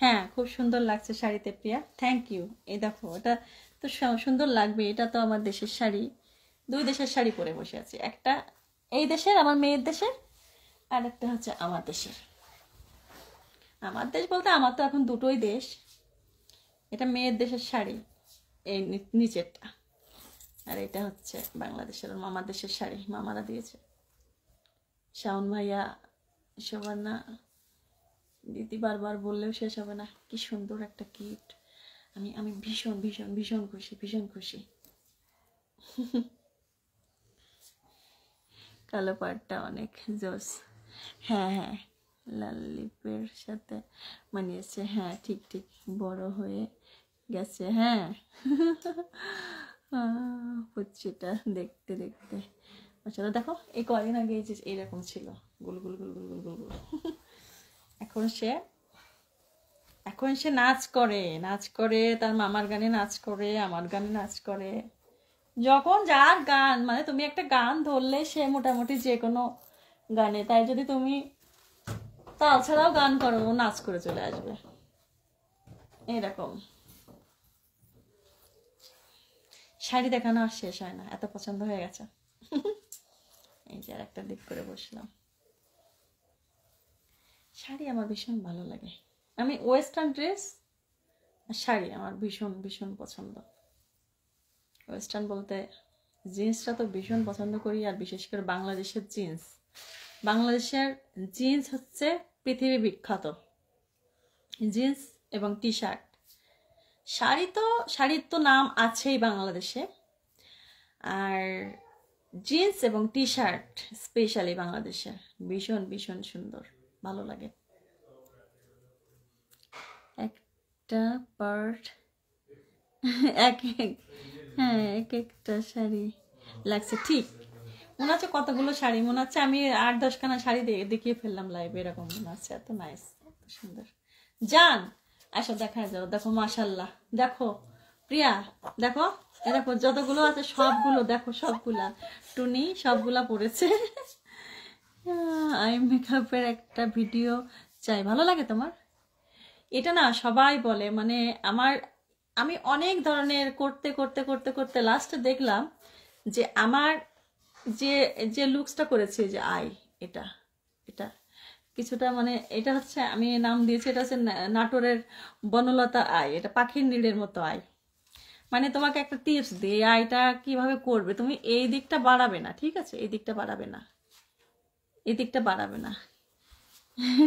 Speaker 1: হ্যাঁ খুব সুন্দর লাগছে শাড়িতে প্রিয়া থ্যাংক ইউ এই দেখো এটা তো সুন্দর লাগবে এটা তো আমার দেশের শাড়ি দুই দেশের শাড়ি পরে বসে আছি একটা এই দেশের আমার মেয়ের দেশের আর একটা হচ্ছে আমার দেশের আমার দেশ বলতে আমার তো এখন দুটোই দেশ এটা মেয়ের দেশের শাড়ি এই নিচেরটা আর এটা হচ্ছে বাংলাদেশের মামার দেশের শাড়ি মামারা দিয়েছে শাওন ভাইয়া সবার না দিদি বারবার বললেও শেষ হবে না কি সুন্দর একটা কিট আমি আমি ভীষণ ভীষণ ভীষণ খুশি ভীষণ খুশি কালো পাড়টা অনেক জোস হ্যাঁ হ্যাঁ লাল লিপের সাথে মানিয়েছে হ্যাঁ ঠিক ঠিক বড় হয়ে গেছে হ্যাঁ হচ্ছে দেখতে দেখতে আচ্ছা দেখো এই কদিন আগে এই যে এইরকম ছিল গুল গুল গুল গুল গুল গুল গুল এখন সে এখন সে নাচ করে নাচ করে তার মামার গানে নাচ করে আমার গানে নাচ করে যখন যার গান মানে তুমি একটা গান ধরলে সে মোটামুটি যে কোনো গানে তাই যদি তুমি তাছাড়াও গান করো নাচ করে চলে আসবে এরকম শাড়ি দেখানো আর শেষ হয় না এত পছন্দ হয়ে গেছে এই যে একটা দিক করে বসলাম শাড়ি আমার ভীষণ ভালো লাগে আমি ওয়েস্টার্ন ড্রেস আর শাড়ি আমার ভীষণ ভীষণ পছন্দ ওয়েস্টার্ন বলতে জিন্সটা তো ভীষণ পছন্দ করি আর বিশেষ করে বাংলাদেশের জিন্স বাংলাদেশের জিন্স হচ্ছে পৃথিবী বিখ্যাত জিন্স এবং টি শার্ট শাড়ি তো শাড়ির তো নাম আছেই বাংলাদেশে আর জিন্স এবং টি শার্ট স্পেশালি বাংলাদেশের ভীষণ ভীষণ সুন্দর ভালো লাগে একটা পার্ট এক এক হ্যাঁ এক একটা শাড়ি লাগছে ঠিক মনে হচ্ছে কতগুলো শাড়ি মনে হচ্ছে আমি আট দশখানা শাড়ি দেখিয়ে ফেললাম লাইভে এরকম মনে হচ্ছে এত নাইস এত সুন্দর যান আসো দেখা যাও দেখো মাশাল্লাহ দেখো প্রিয়া দেখো দেখো যতগুলো আছে সবগুলো দেখো সবগুলা টুনি সবগুলা পড়েছে আই মেকআপের একটা ভিডিও চাই ভালো লাগে তোমার এটা না সবাই বলে মানে আমার আমি অনেক ধরনের করতে করতে করতে করতে লাস্টে দেখলাম যে আমার যে যে লুকসটা করেছে যে আই এটা এটা কিছুটা মানে এটা হচ্ছে আমি নাম দিয়েছি এটা হচ্ছে নাটোরের বনলতা আয় এটা পাখির নীড়ের মতো আয় মানে তোমাকে একটা টিপস দিয়ে এটা কিভাবে করবে তুমি এই দিকটা বাড়াবে না ঠিক আছে এই দিকটা বাড়াবে না এই দিকটা বাড়াবে না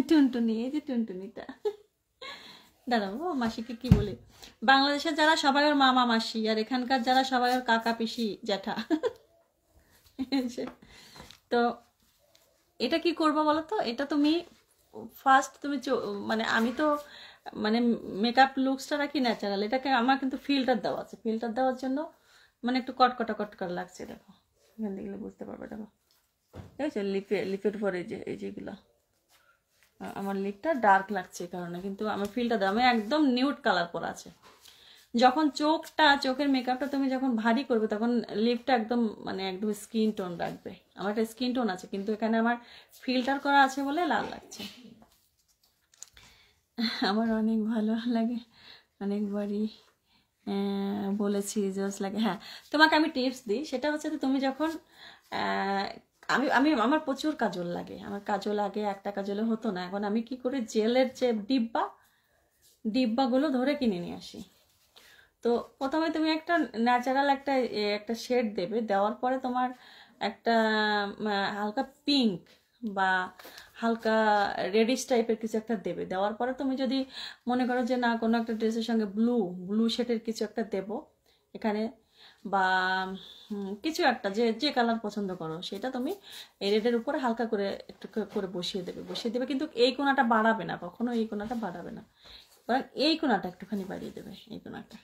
Speaker 1: টুনটুনি এই যে টুনটুনিটা দাঁড়াবো মাসিকে কি বলে বাংলাদেশের যারা সবাই ওর মামা মাসি আর এখানকার যারা সবাই ওর কাকা পিসি জ্যাঠা তো এটা কি করবো বলো তো এটা তুমি ফার্স্ট তুমি মানে আমি তো মানে মেকআপ লুকসটা রাখি ন্যাচারাল এটাকে আমার কিন্তু ফিল্টার দেওয়া আছে ফিল্টার দেওয়ার জন্য মানে একটু কটকটা কটকট লাগছে দেখো এখান দেখলে বুঝতে পারবে দেখো ঠিক আছে লিপে লিপের পরে যে এই যেগুলো আমার লিপটা ডার্ক লাগছে এই কারণে কিন্তু আমার ফিল্টার দেওয়া আমি একদম নিউড কালার করা আছে যখন চোখটা চোখের মেকআপটা তুমি যখন ভারী করবে তখন লিপটা একদম মানে একদম স্কিন টোন রাখবে আমার একটা স্কিন টোন আছে কিন্তু এখানে আমার ফিল্টার করা আছে বলে লাল লাগছে আমার অনেক ভালো লাগে অনেকবারই বলেছি জাস্ট লাগে হ্যাঁ তোমাকে আমি টিপস দিই সেটা হচ্ছে তুমি যখন আমি আমি আমার প্রচুর কাজল লাগে আমার কাজল আগে একটা কাজলে হতো না এখন আমি কি করে জেলের যে ডিব্বা ডিব্বাগুলো ধরে কিনে নিয়ে আসি তো প্রথমে তুমি একটা ন্যাচারাল একটা একটা শেড দেবে দেওয়ার পরে তোমার একটা হালকা পিঙ্ক বা হালকা রেডিশ টাইপের কিছু একটা দেবে দেওয়ার পরে তুমি যদি মনে করো যে না কোনো একটা ড্রেসের সঙ্গে ব্লু ব্লু শেডের কিছু একটা দেব এখানে বা কিছু একটা যে যে কালার পছন্দ করো সেটা তুমি এই রেডের উপরে হালকা করে একটু করে বসিয়ে দেবে বসিয়ে দেবে কিন্তু এই কোনাটা বাড়াবে না কখনো এই কোনাটা বাড়াবে না বরং এই কোনাটা একটুখানি বাড়িয়ে দেবে এই কোনাটা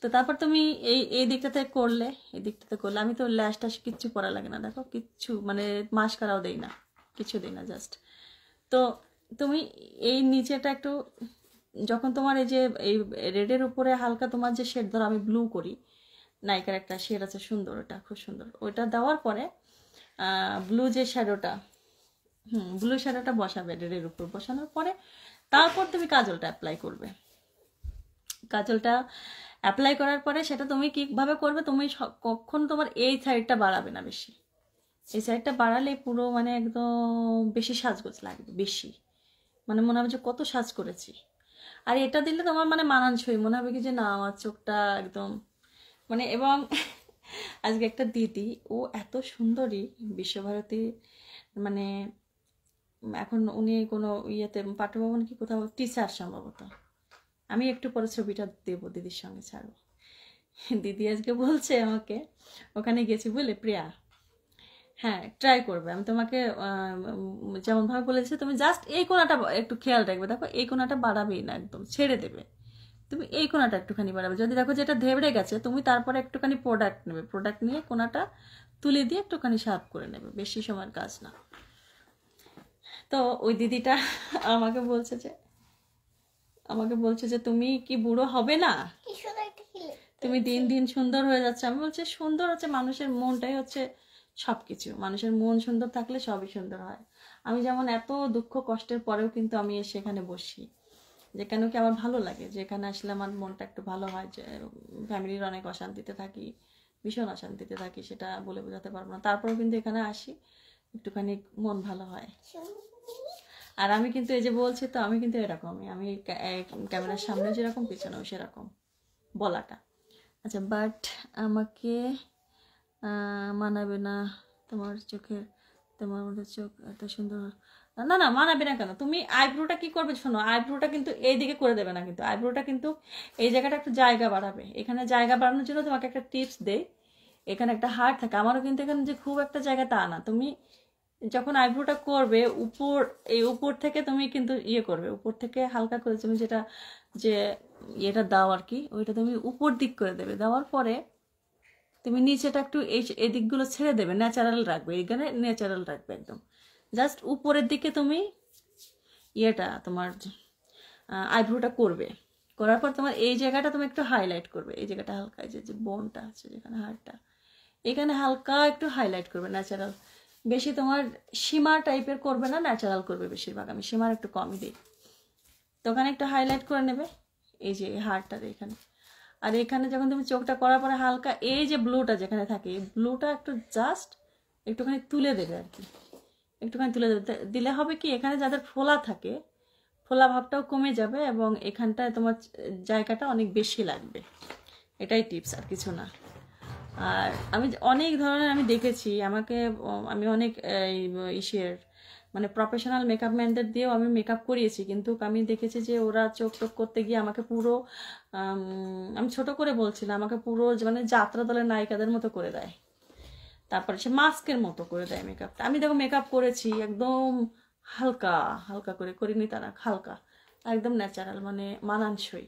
Speaker 1: তো তারপর তুমি এই এই দিকটাতে করলে এই দিকটাতে করলে আমি তো ল্যাশ টাশ কিচ্ছু পরা লাগে না দেখো কিচ্ছু মানে মাস কারাও দেই না কিছু দিন না জাস্ট তো তুমি এই নিচেটা একটু যখন তোমার এই যে এই রেডের উপরে হালকা তোমার যে শেড ধরো আমি ব্লু করি নাইকার একটা শেড আছে সুন্দর ওটা খুব সুন্দর ওটা দেওয়ার পরে ব্লু যে শ্যাডোটা হুম ব্লু শ্যাডোটা বসাবে রেডের উপর বসানোর পরে তারপর তুমি কাজলটা অ্যাপ্লাই করবে কাজলটা অ্যাপ্লাই করার পরে সেটা তুমি কীভাবে করবে তুমি কখন তোমার এই সাইডটা বাড়াবে না বেশি এই সাইডটা বাড়ালে পুরো মানে একদম বেশি সাজগোজ লাগবে বেশি মানে মনে হবে যে কত সাজ করেছি আর এটা দিলে তোমার মানে মানানসই মনে হবে কি যে না আমার চোখটা একদম মানে এবং আজকে একটা দিদি ও এত সুন্দরী বিশ্বভারতী মানে এখন উনি কোনো ইয়েতে পাঠ্যভবন কি কোথাও টিচার সম্ভবত আমি একটু পরে ছবিটা দেব দিদির সঙ্গে ছাড়বো দিদি আজকে বলছে আমাকে ওখানে গেছি বলে প্রিয়া হ্যাঁ ট্রাই করবে আমি তোমাকে যেমনভাবে বলেছি তুমি জাস্ট এই কোনাটা একটু খেয়াল রাখবে দেখো এই কোনাটা বাড়াবেই না একদম ছেড়ে দেবে তুমি এই কোনাটা একটুখানি বাড়াবে যদি দেখো যেটা ধেবড়ে গেছে তুমি তারপরে একটুখানি প্রোডাক্ট নেবে প্রোডাক্ট নিয়ে কোনাটা তুলে দিয়ে একটুখানি সার্ভ করে নেবে বেশি সময়ের কাজ না তো ওই দিদিটা আমাকে বলছে যে আমাকে বলছে যে তুমি কি বুড়ো হবে না তুমি দিন দিন সুন্দর হয়ে যাচ্ছে আমি বলছি সুন্দর হচ্ছে মানুষের মনটাই হচ্ছে সব কিছু মানুষের মন সুন্দর থাকলে সবই সুন্দর হয় আমি যেমন এত দুঃখ কষ্টের পরেও কিন্তু আমি সেখানে বসি যে কেন কি আমার ভালো লাগে যেখানে আসলে আমার মনটা একটু ভালো হয় যে ফ্যামিলির অনেক অশান্তিতে থাকি ভীষণ অশান্তিতে থাকি সেটা বলে বোঝাতে পারবো না তারপরেও কিন্তু এখানে আসি একটুখানি মন ভালো হয় আর আমি কিন্তু এই যে বলছি তো আমি কিন্তু এরকমই আমি ক্যামেরার সামনে যেরকম পিছনেও সেরকম বলাটা আচ্ছা বাট আমাকে মানাবে না তোমার চোখের তোমার মধ্যে চোখ এত সুন্দর না না মানাবে না কেন তুমি আইব্রোটা কি করবে শোনো আইব্রোটা কিন্তু এই দিকে করে দেবে না কিন্তু আইব্রোটা কিন্তু এই জায়গাটা একটু জায়গা বাড়াবে এখানে জায়গা বাড়ানোর জন্য তোমাকে একটা টিপস দেয় এখানে একটা হার্ট থাকে আমারও কিন্তু এখানে যে খুব একটা জায়গা তা না তুমি যখন আইব্রোটা করবে উপর এই উপর থেকে তুমি কিন্তু ইয়ে করবে উপর থেকে হালকা করে তুমি যেটা যে ইয়েটা দাও আর কি ওইটা তুমি উপর দিক করে দেবে দেওয়ার পরে তুমি নিচেটা একটু এই এদিকগুলো ছেড়ে দেবে ন্যাচারাল রাখবে এখানে ন্যাচারাল রাখবে একদম জাস্ট উপরের দিকে তুমি ইয়েটা তোমার আইব্রোটা করবে করার পর তোমার এই জায়গাটা তুমি একটু হাইলাইট করবে এই জায়গাটা হালকা যে যে বোনটা আছে যেখানে হাড়টা এখানে হালকা একটু হাইলাইট করবে ন্যাচারাল বেশি তোমার সীমা টাইপের করবে না ন্যাচারাল করবে বেশিরভাগ আমি সীমার একটু কমই দিই তো ওখানে একটু হাইলাইট করে নেবে এই যে হাড়টার এখানে আর এখানে যখন তুমি চোখটা করার পরে হালকা এই যে ব্লুটা যেখানে থাকে এই ব্লুটা একটু জাস্ট একটুখানি তুলে দেবে আর কি একটুখানি তুলে দেবে দিলে হবে কি এখানে যাদের ফোলা থাকে ফোলা ভাবটাও কমে যাবে এবং এখানটায় তোমার জায়গাটা অনেক বেশি লাগবে এটাই টিপস আর কিছু না আর আমি অনেক ধরনের আমি দেখেছি আমাকে আমি অনেক ইসের মানে প্রফেশনাল মেকআপ ম্যানদের দিয়েও আমি মেকআপ করিয়েছি কিন্তু আমি দেখেছি যে ওরা চোখ টোক করতে গিয়ে আমাকে পুরো আমি ছোট করে বলছিলাম আমাকে পুরো মানে যাত্রা দলের নায়িকাদের মতো করে দেয় তারপরে সে মাস্কের মতো করে দেয় মেকআপটা আমি দেখো মেকআপ করেছি একদম হালকা হালকা করে করিনি তারা হালকা একদম ন্যাচারাল মানে মানানসই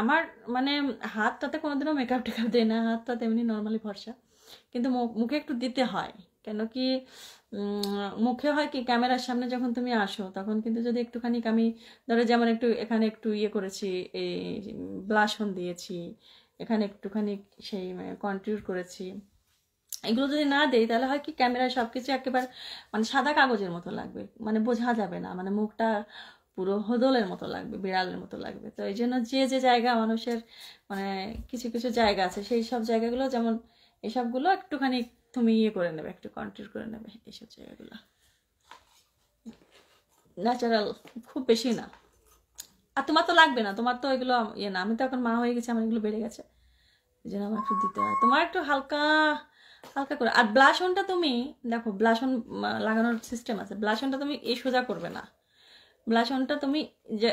Speaker 1: আমার মানে হাতটাতে কোনোদিনও মেকআপ টেকআপ দেয় না হাতটা তেমনি নর্মালি ভরসা কিন্তু মুখে একটু দিতে হয় কেন কি মুখে হয় কি ক্যামেরার সামনে যখন তুমি আসো তখন কিন্তু যদি একটুখানি আমি ধরো যেমন একটু এখানে একটু ইয়ে করেছি এই ব্লাসন দিয়েছি এখানে একটুখানি সেই কন্ট্রিউট করেছি এগুলো যদি না দেই তাহলে হয় কি ক্যামেরায় সব কিছু একেবারে মানে সাদা কাগজের মতো লাগবে মানে বোঝা যাবে না মানে মুখটা পুরো হদলের মতো লাগবে বিড়ালের মতো লাগবে তো এই জন্য যে যে জায়গা মানুষের মানে কিছু কিছু জায়গা আছে সেই সব জায়গাগুলো যেমন এসবগুলো একটুখানি তুমি ইয়ে করে নেবে একটু কন্ট্রোল করে নেবে এইসব জায়গাগুলো ন্যাচারাল খুব বেশি না আর তোমার তো লাগবে না তোমার তো এগুলো ইয়ে না আমি তো এখন মা হয়ে গেছি আমার এগুলো বেড়ে গেছে এই জন্য আমার একটু দিতে হয় তোমার একটু হালকা হালকা করে আর ব্লাশনটা তুমি দেখো ব্লাশন লাগানোর সিস্টেম আছে ব্লাশনটা তুমি এ সোজা করবে না ব্লাশনটা তুমি যে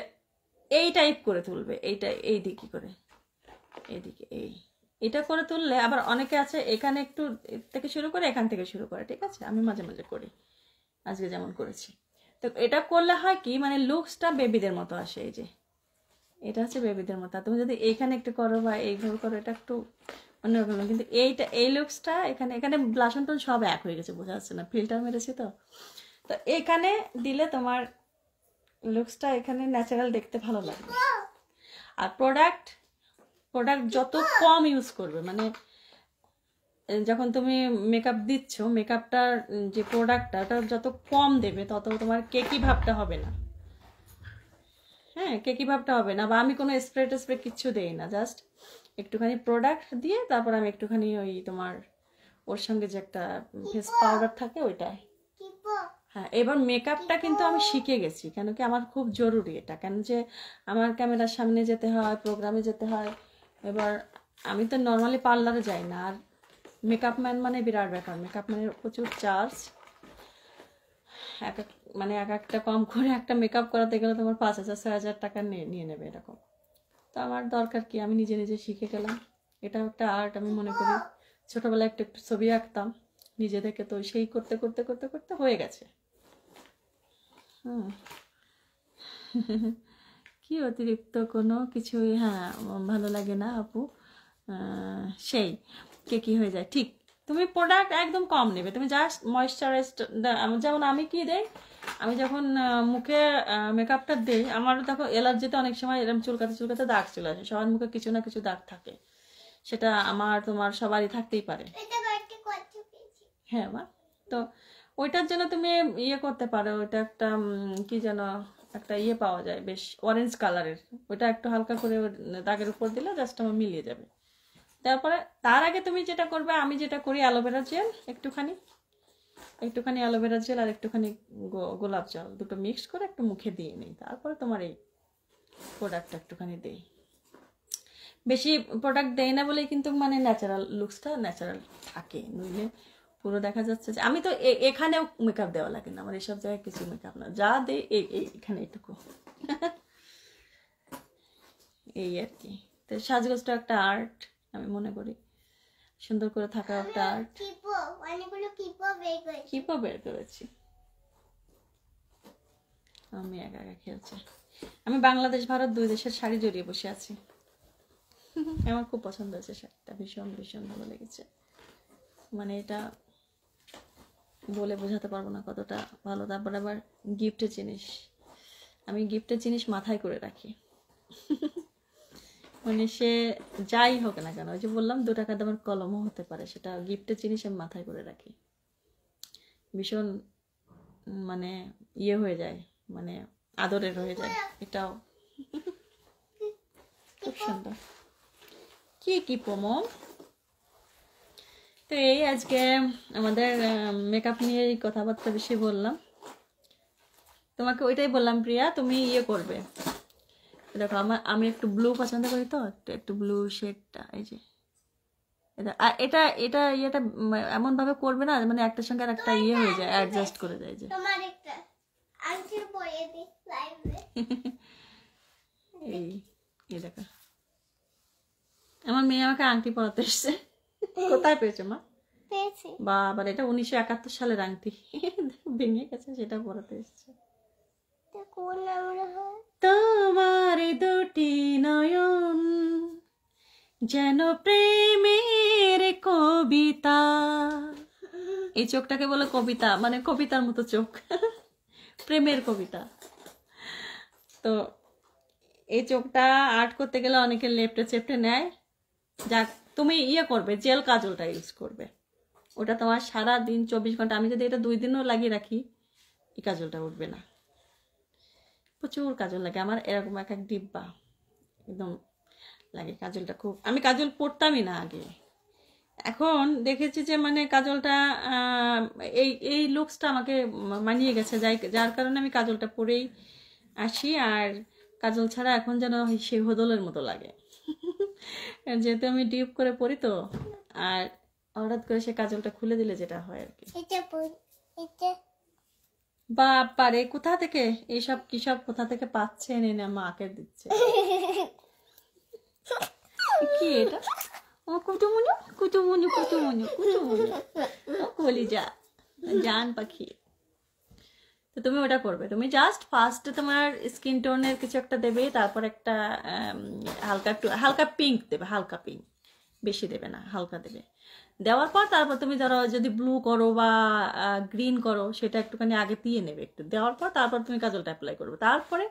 Speaker 1: এই টাইপ করে তুলবে এইটা এই দিকে করে এইদিকে এই এটা করে তুললে আবার অনেকে আছে এখানে একটু থেকে শুরু করে এখান থেকে শুরু করে ঠিক আছে আমি মাঝে মাঝে করি আজকে যেমন করেছি তো এটা করলে হয় কি মানে লুকসটা বেবিদের মতো আসে এই যে এটা হচ্ছে বেবিদের মতো তুমি যদি এইখানে একটু করো বা এইভাবে করো এটা একটু অন্যরকম কিন্তু এইটা এই লুকসটা এখানে এখানে ব্লাসন টোন সব এক হয়ে গেছে বোঝা যাচ্ছে না ফিল্টার মেরেছি তো তো এখানে দিলে তোমার লুকসটা এখানে ন্যাচারাল দেখতে ভালো লাগবে আর প্রোডাক্ট প্রোডাক্ট যত হ্যাঁ। কম ইউজ করবে মানে যখন তুমি মেকআপ দিচ্ছ মেকআপটার যে প্রোডাক্টটা ওটা যত কম দেবে তত তোমার কেকি ভাবটা হবে না হ্যাঁ কেকি ভাবটা হবে না বা আমি কোনো স্প্রে টেস্প্রে কিচ্ছু দেই না জাস্ট একটুখানি প্রোডাক্ট দিয়ে তারপর আমি একটুখানি ওই তোমার ওর সঙ্গে যে একটা ফেস পাউডার থাকে ওইটাই হ্যাঁ এবার মেকআপটা কিন্তু আমি শিখে গেছি কেন কি আমার খুব জরুরি এটা কেন যে আমার ক্যামেরার সামনে যেতে হয় প্রোগ্রামে যেতে হয় এবার আমি তো নর্মালি পার্লারে যাই না আর মেকআপ ম্যান মানে বিরাট ব্যাপার মেকআপ ম্যানের প্রচুর চার্জ এক এক মানে এক একটা কম করে একটা মেকআপ করাতে গেলে তোমার পাঁচ হাজার ছয় হাজার টাকা নিয়ে নেবে এরকম তো আমার দরকার কি আমি নিজে নিজে শিখে গেলাম এটা একটা আর্ট আমি মনে করি ছোটোবেলায় একটু একটু ছবি আঁকতাম নিজে থেকে তো সেই করতে করতে করতে করতে হয়ে গেছে হুম কি অতিরিক্ত কোনো কিছুই হ্যাঁ ভালো লাগে না আপু সেই কে কি হয়ে যায় ঠিক তুমি প্রোডাক্ট একদম কম নেবে তুমি জাস্ট ময়শ্চারাইজ যেমন আমি কি দেই আমি যখন মুখে মেকআপটা দিই আমার দেখো অ্যালার্জিতে অনেক সময় এরকম চুলকাতে চুলকাতে দাগ চলে আসে সবার মুখে কিছু না কিছু দাগ থাকে সেটা আমার তোমার সবারই থাকতেই পারে হ্যাঁ বা তো ওইটার জন্য তুমি ইয়ে করতে পারো ওইটা একটা কি যেন একটা ইয়ে পাওয়া যায় বেশ অরেঞ্জ কালারের ওটা একটু হালকা করে দাগের উপর দিলে জাস্ট আমার মিলিয়ে যাবে তারপরে তার আগে তুমি যেটা করবে আমি যেটা করি অ্যালোভেরা জেল একটুখানি একটুখানি অ্যালোভেরা জেল আর একটুখানি গোলাপ জল দুটো মিক্স করে একটু মুখে দিয়ে নিই তারপরে তোমার এই প্রোডাক্টটা একটুখানি দেই বেশি প্রোডাক্ট দেয় না বলেই কিন্তু মানে ন্যাচারাল লুকসটা ন্যাচারাল থাকে নইলে পুরো দেখা যাচ্ছে যে আমি তো এখানেও মেকআপ দেওয়া লাগে না আমার এসব জায়গায় কিছু মেকআপ না যা দে এখানে এটুকু এই আর কি তো সাজগোজটা একটা আর্ট আমি মনে করি সুন্দর করে থাকা একটা আর্ট কিপো বের করেছি আমি একা একা খেলছি আমি বাংলাদেশ ভারত দুই দেশের শাড়ি জড়িয়ে বসে আছি আমার খুব পছন্দ হয়েছে শাড়িটা ভীষণ ভীষণ ভালো লেগেছে মানে এটা বলে বোঝাতে পারবো না কতটা ভালো তারপর আবার গিফটের জিনিস আমি গিফটের জিনিস মাথায় করে রাখি মানে সে যাই হোক না কেন ওই যে বললাম দু টাকা দামের কলমও হতে পারে সেটা গিফটের জিনিস আমি মাথায় করে রাখি ভীষণ মানে ইয়ে হয়ে যায় মানে আদরের হয়ে যায় এটাও খুব সুন্দর কি কি প্রমো তো এই আজকে আমাদের মেকআপ নিয়ে এই কথাবার্তা বেশি বললাম তোমাকে ওইটাই বললাম প্রিয়া তুমি ইয়ে করবে দেখো আমার আমি একটু ব্লু পছন্দ করি তো একটু একটু ব্লু শেডটা এই যে আর এটা এটা ইয়েটা এমন ভাবে করবে না মানে একটার সঙ্গে আর একটা ইয়ে হয়ে যায় অ্যাডজাস্ট করে দেয় যে এই দেখো আমার মেয়ে আমাকে আংটি পরাতে এসেছে কোথায় পেয়েছো মা পেয়েছি বাবার এটা উনিশশো একাত্তর সালের আংটি ভেঙে গেছে সেটা পড়াতে এসছে তোমার দুটি নয়ন যেন প্রেমের কবিতা এই চোখটাকে বলে কবিতা মানে কবিতার মতো চোখ প্রেমের কবিতা তো এই চোখটা আর্ট করতে গেলে অনেকে লেপটে চেপটে নেয় যাক তুমি ইয়ে করবে জেল কাজলটা ইউজ করবে ওটা তোমার সারা দিন চব্বিশ ঘন্টা আমি যদি এটা দুই দিনও লাগিয়ে রাখি এই কাজলটা উঠবে না প্রচুর কাজল লাগে আমার এরকম এক এক ডিব্বা একদম লাগে কাজলটা খুব আমি কাজল পরতামই না আগে এখন দেখেছি যে মানে কাজলটা এই এই লুকসটা আমাকে মানিয়ে গেছে যাই যার কারণে আমি কাজলটা পরেই আসি আর কাজল ছাড়া এখন যেন সেই হদলের মতো লাগে যেহেতু আমি ডিপ করে পড়ি তো আর হঠাৎ করে সে কাজলটা খুলে দিলে যেটা হয় আর কি বাপারে কোথা থেকে এইসব কি সব কোথা থেকে পাচ্ছে এনে না মা মাকে দিচ্ছে
Speaker 2: কি এটা ও কুটুমুনু
Speaker 1: কুটুমুনু কুটুমুনু কুটুমুনু ও কলিজা জান পাখি তো তুমি ওটা করবে তুমি জাস্ট ফার্স্টে তোমার স্কিন টোনের কিছু একটা দেবে তারপর একটা হালকা একটু হালকা পিঙ্ক দেবে হালকা পিঙ্ক বেশি দেবে না হালকা দেবে দেওয়ার পর তারপর তুমি ধরো যদি ব্লু করো বা গ্রিন করো সেটা একটুখানি আগে দিয়ে নেবে একটু দেওয়ার পর তারপর তুমি কাজলটা অ্যাপ্লাই করবে তারপরে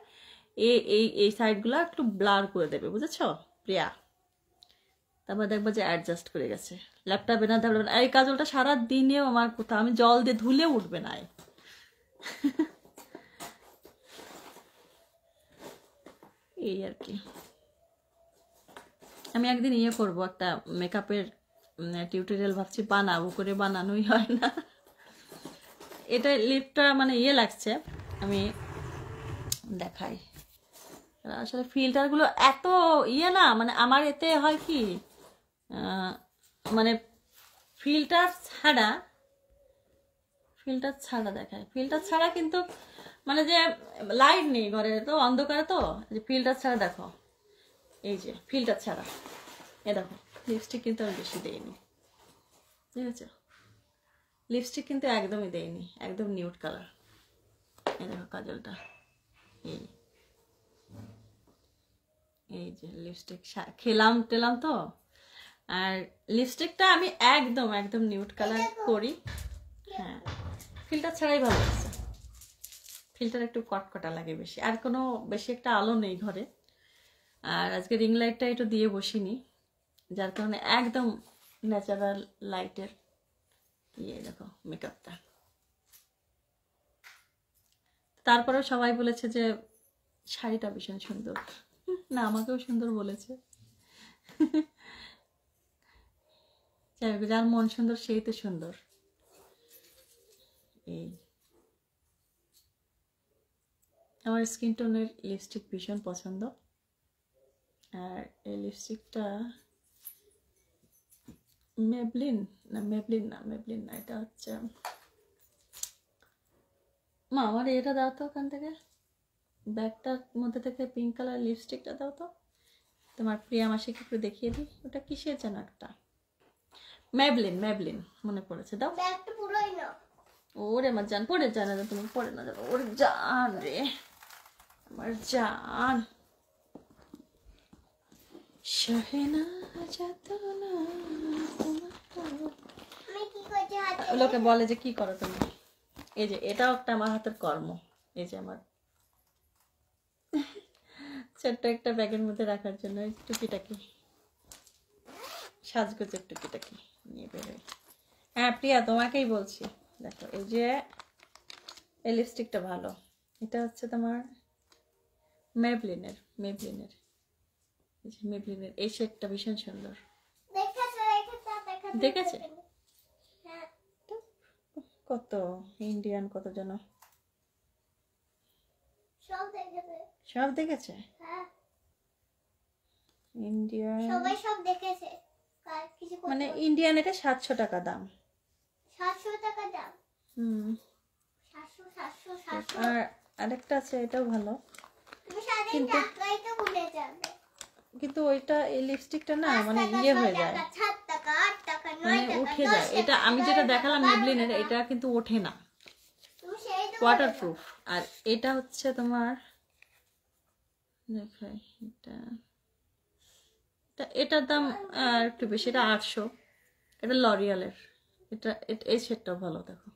Speaker 1: এই এই এই সাইডগুলো একটু ব্লার করে দেবে বুঝেছ প্রিয়া তারপর দেখবো যে অ্যাডজাস্ট করে গেছে ল্যাপটপে না এই কাজলটা সারা দিনেও আমার কোথাও আমি জল দিয়ে ধুলে উঠবে না এই আর কি আমি একদিন ইয়ে করব একটা মেকআপের টিউটোরিয়াল ভাবছি বানাবো করে বানানোই হয় না এটা লিপটা মানে ইয়ে লাগছে আমি দেখাই আসলে ফিল্টারগুলো এত ইয়ে না মানে আমার এতে হয় কি মানে ফিল্টার ছাড়া ফিল্টার ছাড়া দেখায় ফিল্টার ছাড়া কিন্তু মানে যে লাইট নেই ঘরে তো অন্ধকারে তো যে ফিল্টার ছাড়া দেখো এই যে ফিল্টার ছাড়া এ দেখো লিপস্টিক কিন্তু আমি বেশি দেইনি ঠিক আছে লিপস্টিক কিন্তু একদমই দেইনি একদম নিউড কালার এ দেখো কাজলটা এই এই যে লিপস্টিক খেলাম টেলাম তো আর লিপস্টিকটা আমি একদম একদম নিউড কালার করি হ্যাঁ ফিল্টার ছাড়াই ভালো আছে ফিল্টার একটু কটকটা লাগে বেশি আর কোনো বেশি একটা আলো নেই ঘরে আর আজকে রিং লাইটটা একটু দিয়ে বসিনি যার কারণে একদম ন্যাচারাল লাইটের ইয়ে দেখো মেকআপটা তারপরে সবাই বলেছে যে শাড়িটা ভীষণ সুন্দর না আমাকেও সুন্দর বলেছে যাই হোক যার মন সুন্দর সেই তো সুন্দর এই আমার স্কিন টোনের লিপস্টিক ভীষণ পছন্দ আর এই লিপস্টিকটা মেবলিন না মেবলিন না মেবলিন না এটা হচ্ছে মা আমার এটা দাও তো ওখান থেকে ব্যাগটার মধ্যে থেকে পিঙ্ক কালার লিপস্টিকটা দাও তো তোমার প্রিয়া মাসিকে একটু দেখিয়ে দিই ওটা কিসের যেন একটা মেবলিন মেবলিন মনে পড়েছে দাও পুরোই না ওরে আমার জান পরে যায় না তুমি পরে না যাবে ওর জান রে আমার জান সহেনা যাত না লোকে বলে যে কি করো তুমি এই যে এটাও একটা আমার হাতের কর্ম এই যে আমার ছোট্ট একটা ব্যাগের মধ্যে রাখার জন্য টুকিটাকি সাজগোজের টুকিটাকি নিয়ে বেরোয় হ্যাঁ প্রিয়া তোমাকেই বলছি দেখো এই যে এই লিপস্টিকটা ভালো এটা হচ্ছে তোমার মেবলিনের মেবলিনের এই যে মেবলিনের এই শেডটা ভীষণ সুন্দর
Speaker 2: দেখেছে হ্যাঁ।
Speaker 1: কত ইন্ডিয়ান কত জন সব দেখেছে ইন্ডিয়ান সবাই
Speaker 2: সব দেখেছে মানে
Speaker 1: ইন্ডিয়ান এটা সাতশো টাকা দাম
Speaker 2: হুম আর
Speaker 1: আরেকটা আছে এটাও ভালো কিন্তু কিন্তু ওইটা এই লিপস্টিকটা না মানে ইয়ে হয়ে যায় মানে উঠে যায় এটা আমি যেটা দেখালাম মেবলিনের এটা কিন্তু ওঠে না ওয়াটারপ্রুফ আর এটা হচ্ছে তোমার দেখাই এটা এটার দাম আর একটু বেশি এটা আটশো এটা লরিয়ালের এটা এই শেডটাও ভালো দেখো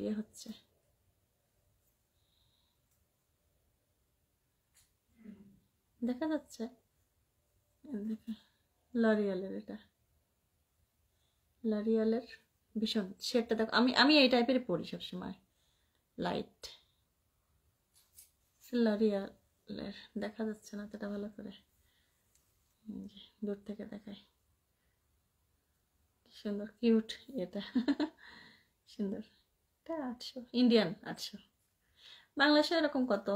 Speaker 1: ইয়ে হচ্ছে দেখা যাচ্ছে লরিয়ালের এটা লরিয়ালের ভীষণ শেডটা দেখো আমি আমি এই টাইপের পড়ি সবসময় লাইট লরিয়ালের দেখা যাচ্ছে না এটা ভালো করে দূর থেকে দেখায় সুন্দর কিউট এটা সুন্দর এটা আটশো ইন্ডিয়ান আটশো বাংলাদেশে এরকম কত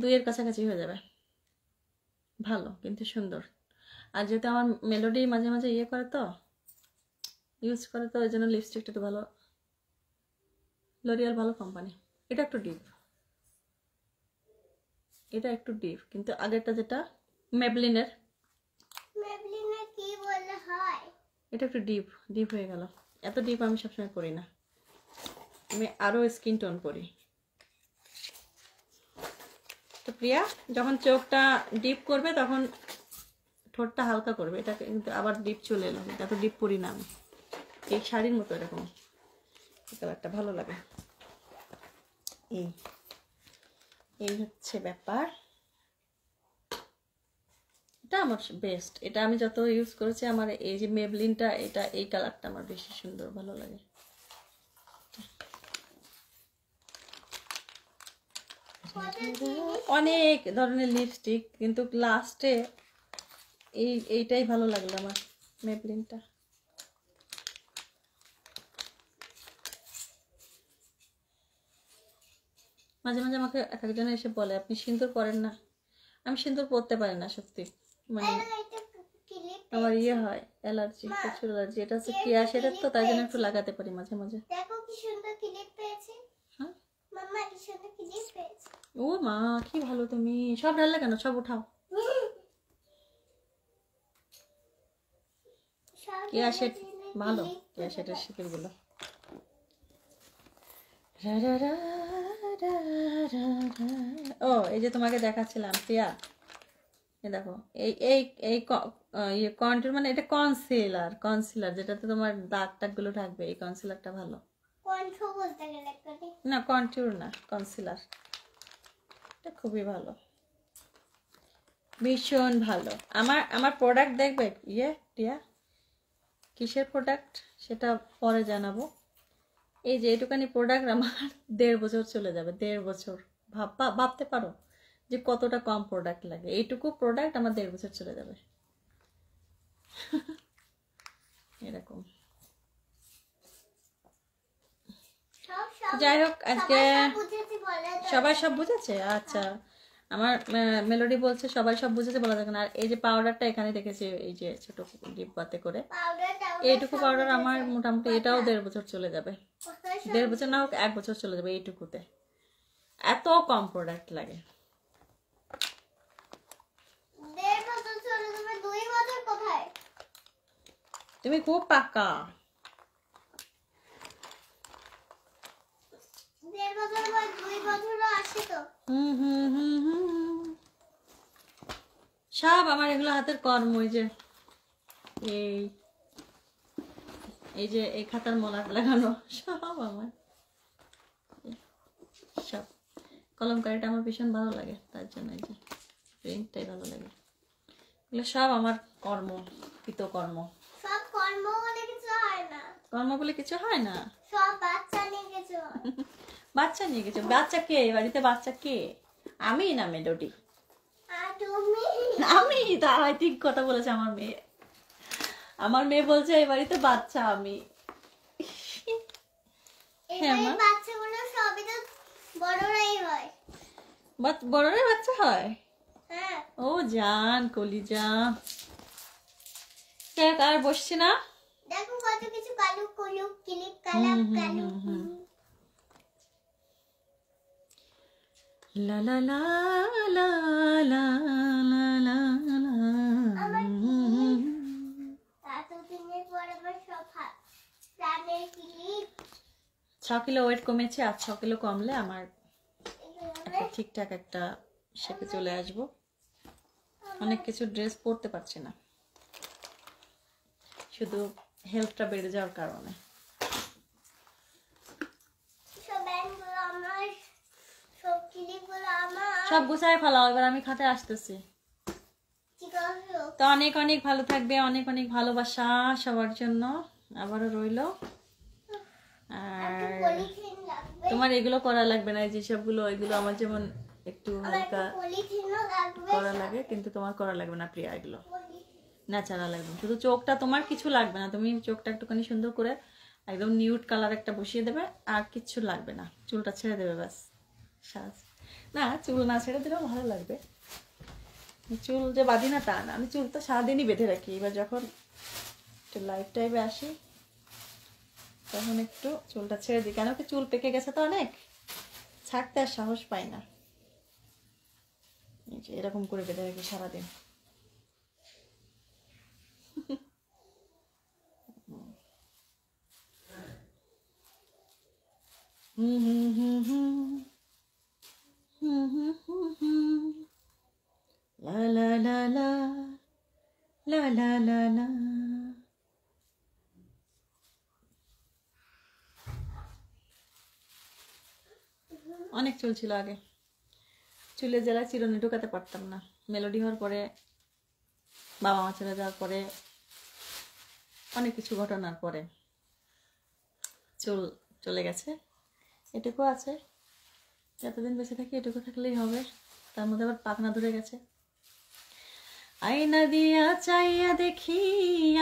Speaker 1: দুইয়ের কাছাকাছি হয়ে যাবে ভালো কিন্তু সুন্দর আর যেহেতু আমার মেলোডি মাঝে মাঝে ইয়ে করে তো ইউজ করে তো ওই জন্য লিপস্টিকটা তো ভালো লোরিয়াল ভালো কোম্পানি এটা একটু ডিপ এটা একটু ডিপ কিন্তু আগেরটা যেটা মেবলিনের এটা একটু ডিপ ডিপ হয়ে গেল এত ডিপ আমি সবসময় করি না আমি আরও স্কিন টোন করি তো প্রিয়া যখন চোখটা ডিপ করবে তখন ঠোঁটটা হালকা করবে এটা কিন্তু আবার ডিপ চলে এলো এত ডিপ করি না আমি এই শাড়ির মতো এরকম কালারটা ভালো লাগে এই এই হচ্ছে ব্যাপার এটা আমার বেস্ট এটা আমি যত ইউজ করেছি আমার এই যে মেবলিনটা এটা এই কালারটা আমার বেশি সুন্দর ভালো লাগে অনেক ধরনের লিপস্টিক কিন্তু লাস্টে এই এইটাই ভালো লাগলো আমার মেবলিনটা মাঝে মাঝে আমাকে এক একজন এসে বলে আপনি সিন্দুর পরেন না আমি সিন্দুর পরতে পারি না সত্যি মানে আমার ইয়ে হয় অ্যালার্জি প্রচুর অ্যালার্জি এটা হচ্ছে কেয়া সেটার তো তাই জন্য একটু লাগাতে পারি মাঝে মাঝে
Speaker 2: দেখো হ্যাঁ? কি সুন্দর ক্লিপ পেয়েছে
Speaker 1: ও মা কি ভালো তুমি সব ঢাললে কেন সব উঠাও ভালো কেয়া সেটের গুলো ও এই যে তোমাকে দেখাচ্ছিলাম প্রিয়া দেখো এই এই এই কন্ট্রোল ইয়ে মানে এটা কনসিলার কনসিলার যেটাতে তোমার দাগ টাকগুলো থাকবে এই কনসিলারটা ভালো না কন্ট্রোল না কনসিলার এটা খুবই ভালো ভীষণ ভালো আমার আমার প্রোডাক্ট দেখবে ইয়ে টিয়া কিসের প্রোডাক্ট সেটা পরে জানাবো এই যে এটুখানি প্রোডাক্ট আমার দেড় বছর চলে যাবে দেড় বছর ভাব ভাবতে পারো যে কতটা কম প্রোডাক্ট লাগে এইটুকু প্রোডাক্ট আমার দেড় বছর চলে যাবে এরকম
Speaker 2: যাই হোক আজকে সবাই সব
Speaker 1: বুঝেছে আচ্ছা আমার মেলোডি বলছে সবাই সব বুঝেছে বলা যাবে না আর এই যে পাউডারটা এখানে দেখেছি এই যে ছোট ডিব্বাতে করে এইটুকু পাউডার আমার মোটামুটি আচ্ছা। এটাও দেড় বছর চলে যাবে দেড় বছর না হোক এক বছর চলে যাবে এইটুকুতে এত কম প্রোডাক্ট লাগে তুমি খুব পাক্কা সব আমার এগুলো হাতের কর্ম ওই যে এই এই যে এই খাতার মলা লাগানো সব আমার সব কলমকারিটা আমার ভীষণ ভালো লাগে তার জন্য এই যে প্রিন্টটাই ভালো লাগে এগুলো সব আমার কর্ম কৃতকর্ম তোমার বলে কিছু হয় না বাচ্চা নিয়ে গেছো বাচ্চা কে বাড়িতে বাচ্চা কে আমি না মেডোটি আমি তারা ঠিক কথা বলেছে আমার মেয়ে আমার মেয়ে বলছে এই বাড়িতে বাচ্চা আমি হ্যাঁ, বড়রাই বাচ্চা হয় হ্যাঁ। ও জান কলিজা আর বসছি না
Speaker 2: দেখো কত কিছু লা লা লা লা লা লা লা লা
Speaker 1: ছ কিলো ওয়েট কমেছে আর ছ কিলো কমলে আমার
Speaker 2: একটা
Speaker 1: ঠিকঠাক একটা শেপে চলে আসব অনেক কিছু ড্রেস পরতে পারছি না শুধু হেলথটা বেড়ে যাওয়ার কারণে সব গুছায় ফেলাও এবার আমি খাতে আসতেছি তো অনেক অনেক ভালো থাকবে অনেক অনেক ভালোবাসা সবার জন্য আবারও রইল আর তোমার এগুলো করা লাগবে না যে সবগুলো এগুলো আমার যেমন একটু হালকা করা লাগে কিন্তু তোমার করা লাগবে না প্রিয়া এগুলো ন্যাচারাল একদম শুধু চোখটা তোমার কিছু লাগবে না তুমি চোখটা একটুখানি সুন্দর করে একদম নিউড কালার একটা বসিয়ে দেবে আর কিচ্ছু লাগবে না চুলটা ছেড়ে দেবে ব্যাস সাজ না চুল না ছেড়ে দিলেও ভালো লাগবে চুল যে বাঁধি না তা না আমি চুল তো সারাদিনই বেঁধে রাখি এবার যখন একটু লাইফ টাইপে আসি তখন একটু চুলটা ছেড়ে দিই কেন কি চুল পেকে গেছে তো অনেক ছাড়তে আর সাহস পাই না এরকম করে বেঁধে রাখি সারাদিন La la la la la la la la অনেক চলছিল আগে চুলে জেলায় চিরনে ঢুকাতে পারতাম না মেলোডি হওয়ার পরে বাবা মা চলে যাওয়ার পরে অনেক কিছু ঘটনার পরে চুল চলে গেছে এটুকু আছে যতদিন বেঁচে থাকি এটুকু থাকলেই হবে তার মধ্যে আবার পাখনা ধরে গেছে আয়না দিয়া চাইয়া দেখি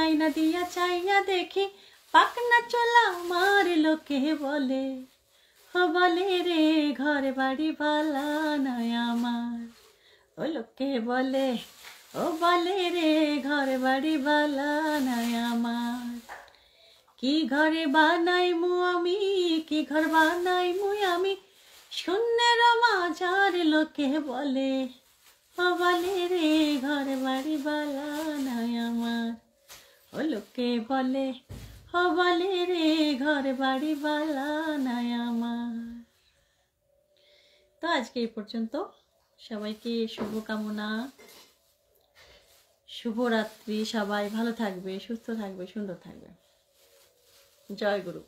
Speaker 1: আয়না দিয়া চাইয়া দেখি পাকনা চলা আমার লোকে বলে ও বলে রে ঘর বাড়ি বালা নয় আমার ও লোকে বলে ও বলে রে ঘর বাড়ি বালা নয় আমার কি ঘরে বানাই মু আমি কি ঘর বানাই মু আমি শূন্যের মাঝার লোকে বলে বলে রে ঘর বাড়ি বালা আমার ও লোকে বলে বলে রে ঘর বাড়ি বালা আমার তো আজকে এই পর্যন্ত সবাইকে শুভকামনা শুভরাত্রি সবাই ভালো থাকবে সুস্থ থাকবে সুন্দর থাকবে ジャイグ